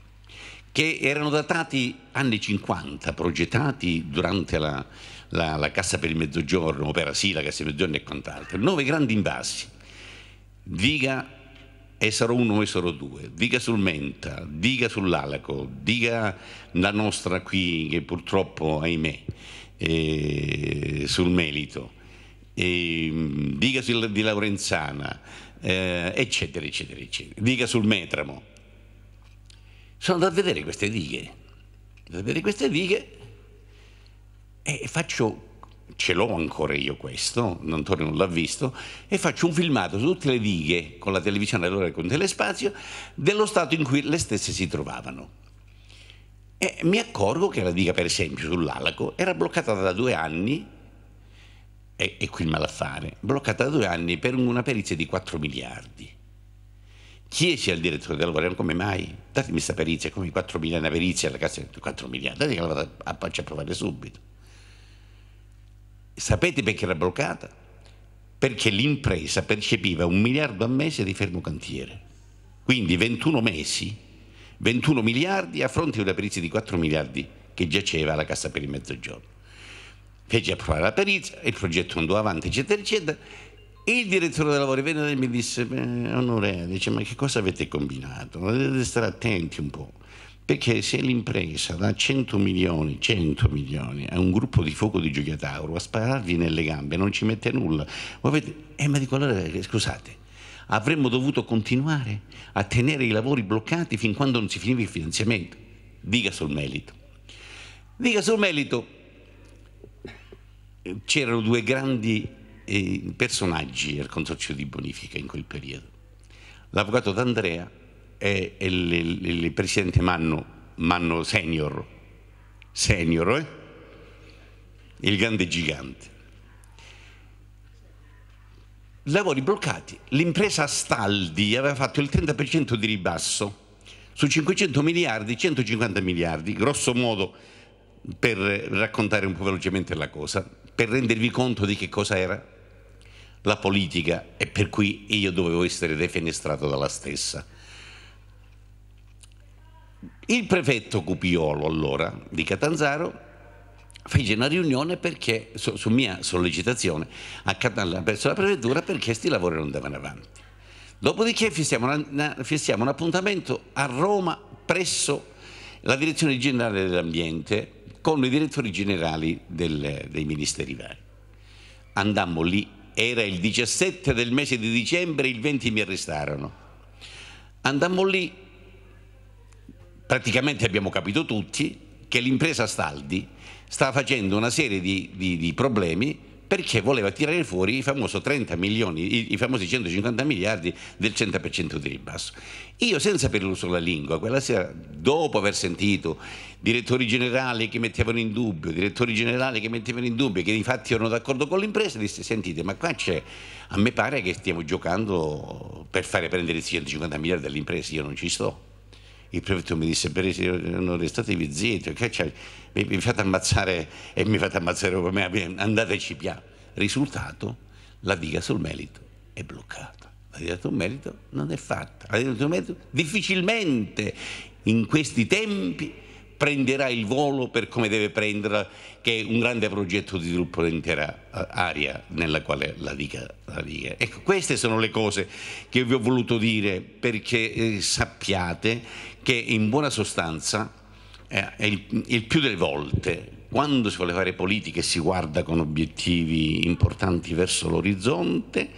S9: che erano datati anni 50, progettati durante la, la, la Cassa per il Mezzogiorno, Opera Sì, la Cassa per il Mezzogiorno e quant'altro. Nove grandi invasi. Diga Esaro 1, Esaro 2, diga sul Menta, diga sull'Alaco, diga la nostra qui che purtroppo, ahimè, eh, sul Melito, eh, diga sul, di Laurenzana, eh, eccetera, eccetera, eccetera, diga sul Metramo. Sono andato a vedere queste dighe, a vedere queste dighe e faccio, ce l'ho ancora io questo, Antonio non l'ha visto, e faccio un filmato su tutte le dighe con la televisione allora con Telespazio dello stato in cui le stesse si trovavano. E mi accorgo che la diga, per esempio, sull'Alaco era bloccata da due anni, e, e qui il malaffare, bloccata da due anni per una perizia di 4 miliardi. Chiesi al direttore del governo come mai? Datemi questa perizia, come 4 miliardi, una perizia, cassa di 4 miliardi, datemi che la vado a, a provare subito. Sapete perché era bloccata? Perché l'impresa percepiva un miliardo a mese di fermo cantiere. Quindi 21 mesi 21 miliardi a fronte di una perizia di 4 miliardi che giaceva alla Cassa per il Mezzogiorno. Fece approvare la perizia, il progetto andò avanti, eccetera, eccetera. Il direttore dei lavori venne e mi disse, onore, dice, ma che cosa avete combinato? Dovete stare attenti un po', perché se l'impresa dà 100 milioni, 100 milioni a un gruppo di fuoco di Giulia a sparargli nelle gambe, non ci mette nulla. Voi avete... Eh, ma dico allora, scusate, avremmo dovuto continuare a tenere i lavori bloccati fin quando non si finiva il finanziamento. Dica sul merito. Dica sul merito, c'erano due grandi eh, personaggi al consorzio di bonifica in quel periodo. L'avvocato D'Andrea e, e il, presidente Manno, Manno Senior, senior eh? il grande gigante lavori bloccati. L'impresa Staldi aveva fatto il 30% di ribasso su 500 miliardi, 150 miliardi, grosso modo per raccontare un po' velocemente la cosa, per rendervi conto di che cosa era la politica e per cui io dovevo essere defenestrato dalla stessa. Il prefetto Cupiolo allora di Catanzaro fece una riunione perché, su, su mia sollecitazione, verso la prefettura perché questi lavori non andavano avanti. Dopodiché fissiamo, una, fissiamo un appuntamento a Roma presso la direzione generale dell'ambiente con i direttori generali del, dei ministeri vari. Andammo lì, era il 17 del mese di dicembre, il 20 mi arrestarono. Andammo lì, praticamente abbiamo capito tutti che l'impresa Staldi stava facendo una serie di, di, di problemi perché voleva tirare fuori i, milioni, i famosi 150 miliardi del 100% di ribasso. Io senza per l'uso la lingua, quella sera, dopo aver sentito direttori generali che mettevano in dubbio, direttori generali che mettevano in dubbio, che infatti erano d'accordo con l'impresa, disse sentite, ma qua c'è, a me pare che stiamo giocando per fare prendere i 150 miliardi dall'impresa, io non ci sto il prefetto mi disse per non restatevi zitto okay? cioè, mi, mi, fate ammazzare e mi fate ammazzare come me andateci piano risultato la diga sul merito è bloccata la diga sul merito non è fatta la diga sul merito difficilmente in questi tempi prenderà il volo per come deve prenderla, che è un grande progetto di sviluppo dell'intera eh, area nella quale la dica, la dica. Ecco, queste sono le cose che vi ho voluto dire perché eh, sappiate che in buona sostanza eh, il, il più delle volte quando si vuole fare politica e si guarda con obiettivi importanti verso l'orizzonte,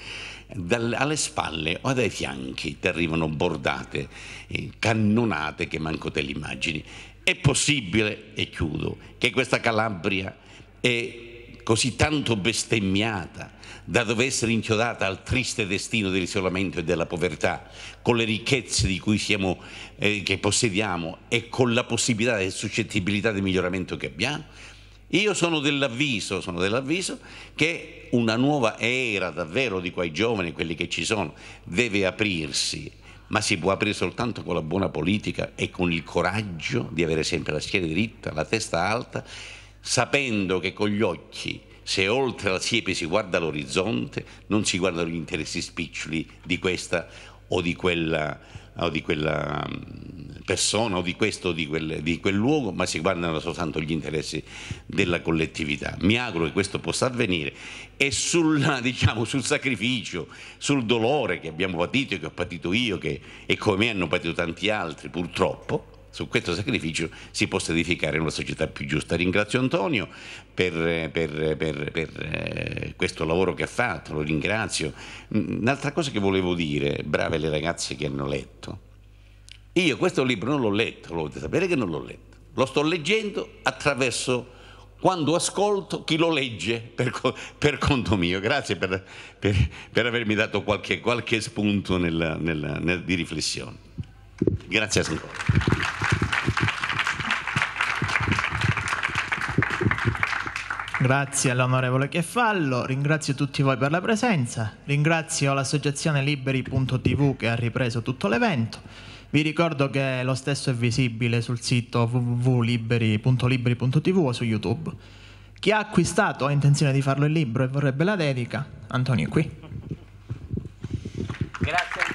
S9: alle spalle o dai fianchi ti arrivano bordate, eh, cannonate che manco te le immagini. È possibile, e chiudo, che questa Calabria è così tanto bestemmiata da dover essere inchiodata al triste destino dell'isolamento e della povertà, con le ricchezze siamo, eh, che possediamo e con la possibilità e suscettibilità di miglioramento che abbiamo? Io sono dell'avviso, sono dell'avviso che una nuova era davvero di quei giovani, quelli che ci sono, deve aprirsi ma si può aprire soltanto con la buona politica e con il coraggio di avere sempre la schiena dritta, la testa alta, sapendo che con gli occhi, se oltre la siepe si guarda l'orizzonte, non si guardano gli interessi spiccioli di questa o di quella o di quella mm, persona o di questo o di quel, di quel luogo, ma si guardano soltanto gli interessi della collettività. Mi auguro che questo possa avvenire e sul, diciamo, sul sacrificio, sul dolore che abbiamo patito, che ho patito io che, e come me hanno patito tanti altri purtroppo, su questo sacrificio si possa edificare una società più giusta. Ringrazio Antonio per, per, per, per eh, questo lavoro che ha fatto, lo ringrazio. Mm, un'altra cosa che volevo dire, brave le ragazze che hanno letto, io questo libro non l'ho letto, lo dovete sapere che non l'ho letto, lo sto leggendo attraverso quando ascolto chi lo legge per, per conto mio. Grazie per, per, per, avermi dato qualche, qualche spunto nella, nella, nel, di riflessione. Grazie ancora.
S3: Grazie all'onorevole Cheffallo, ringrazio tutti voi per la presenza, ringrazio l'associazione liberi.tv che ha ripreso tutto l'evento. Vi ricordo che lo stesso è visibile sul sito www.liberi.liberi.tv o su YouTube. Chi ha acquistato o ha intenzione di farlo il libro e vorrebbe la dedica, Antonio è qui.
S5: Grazie.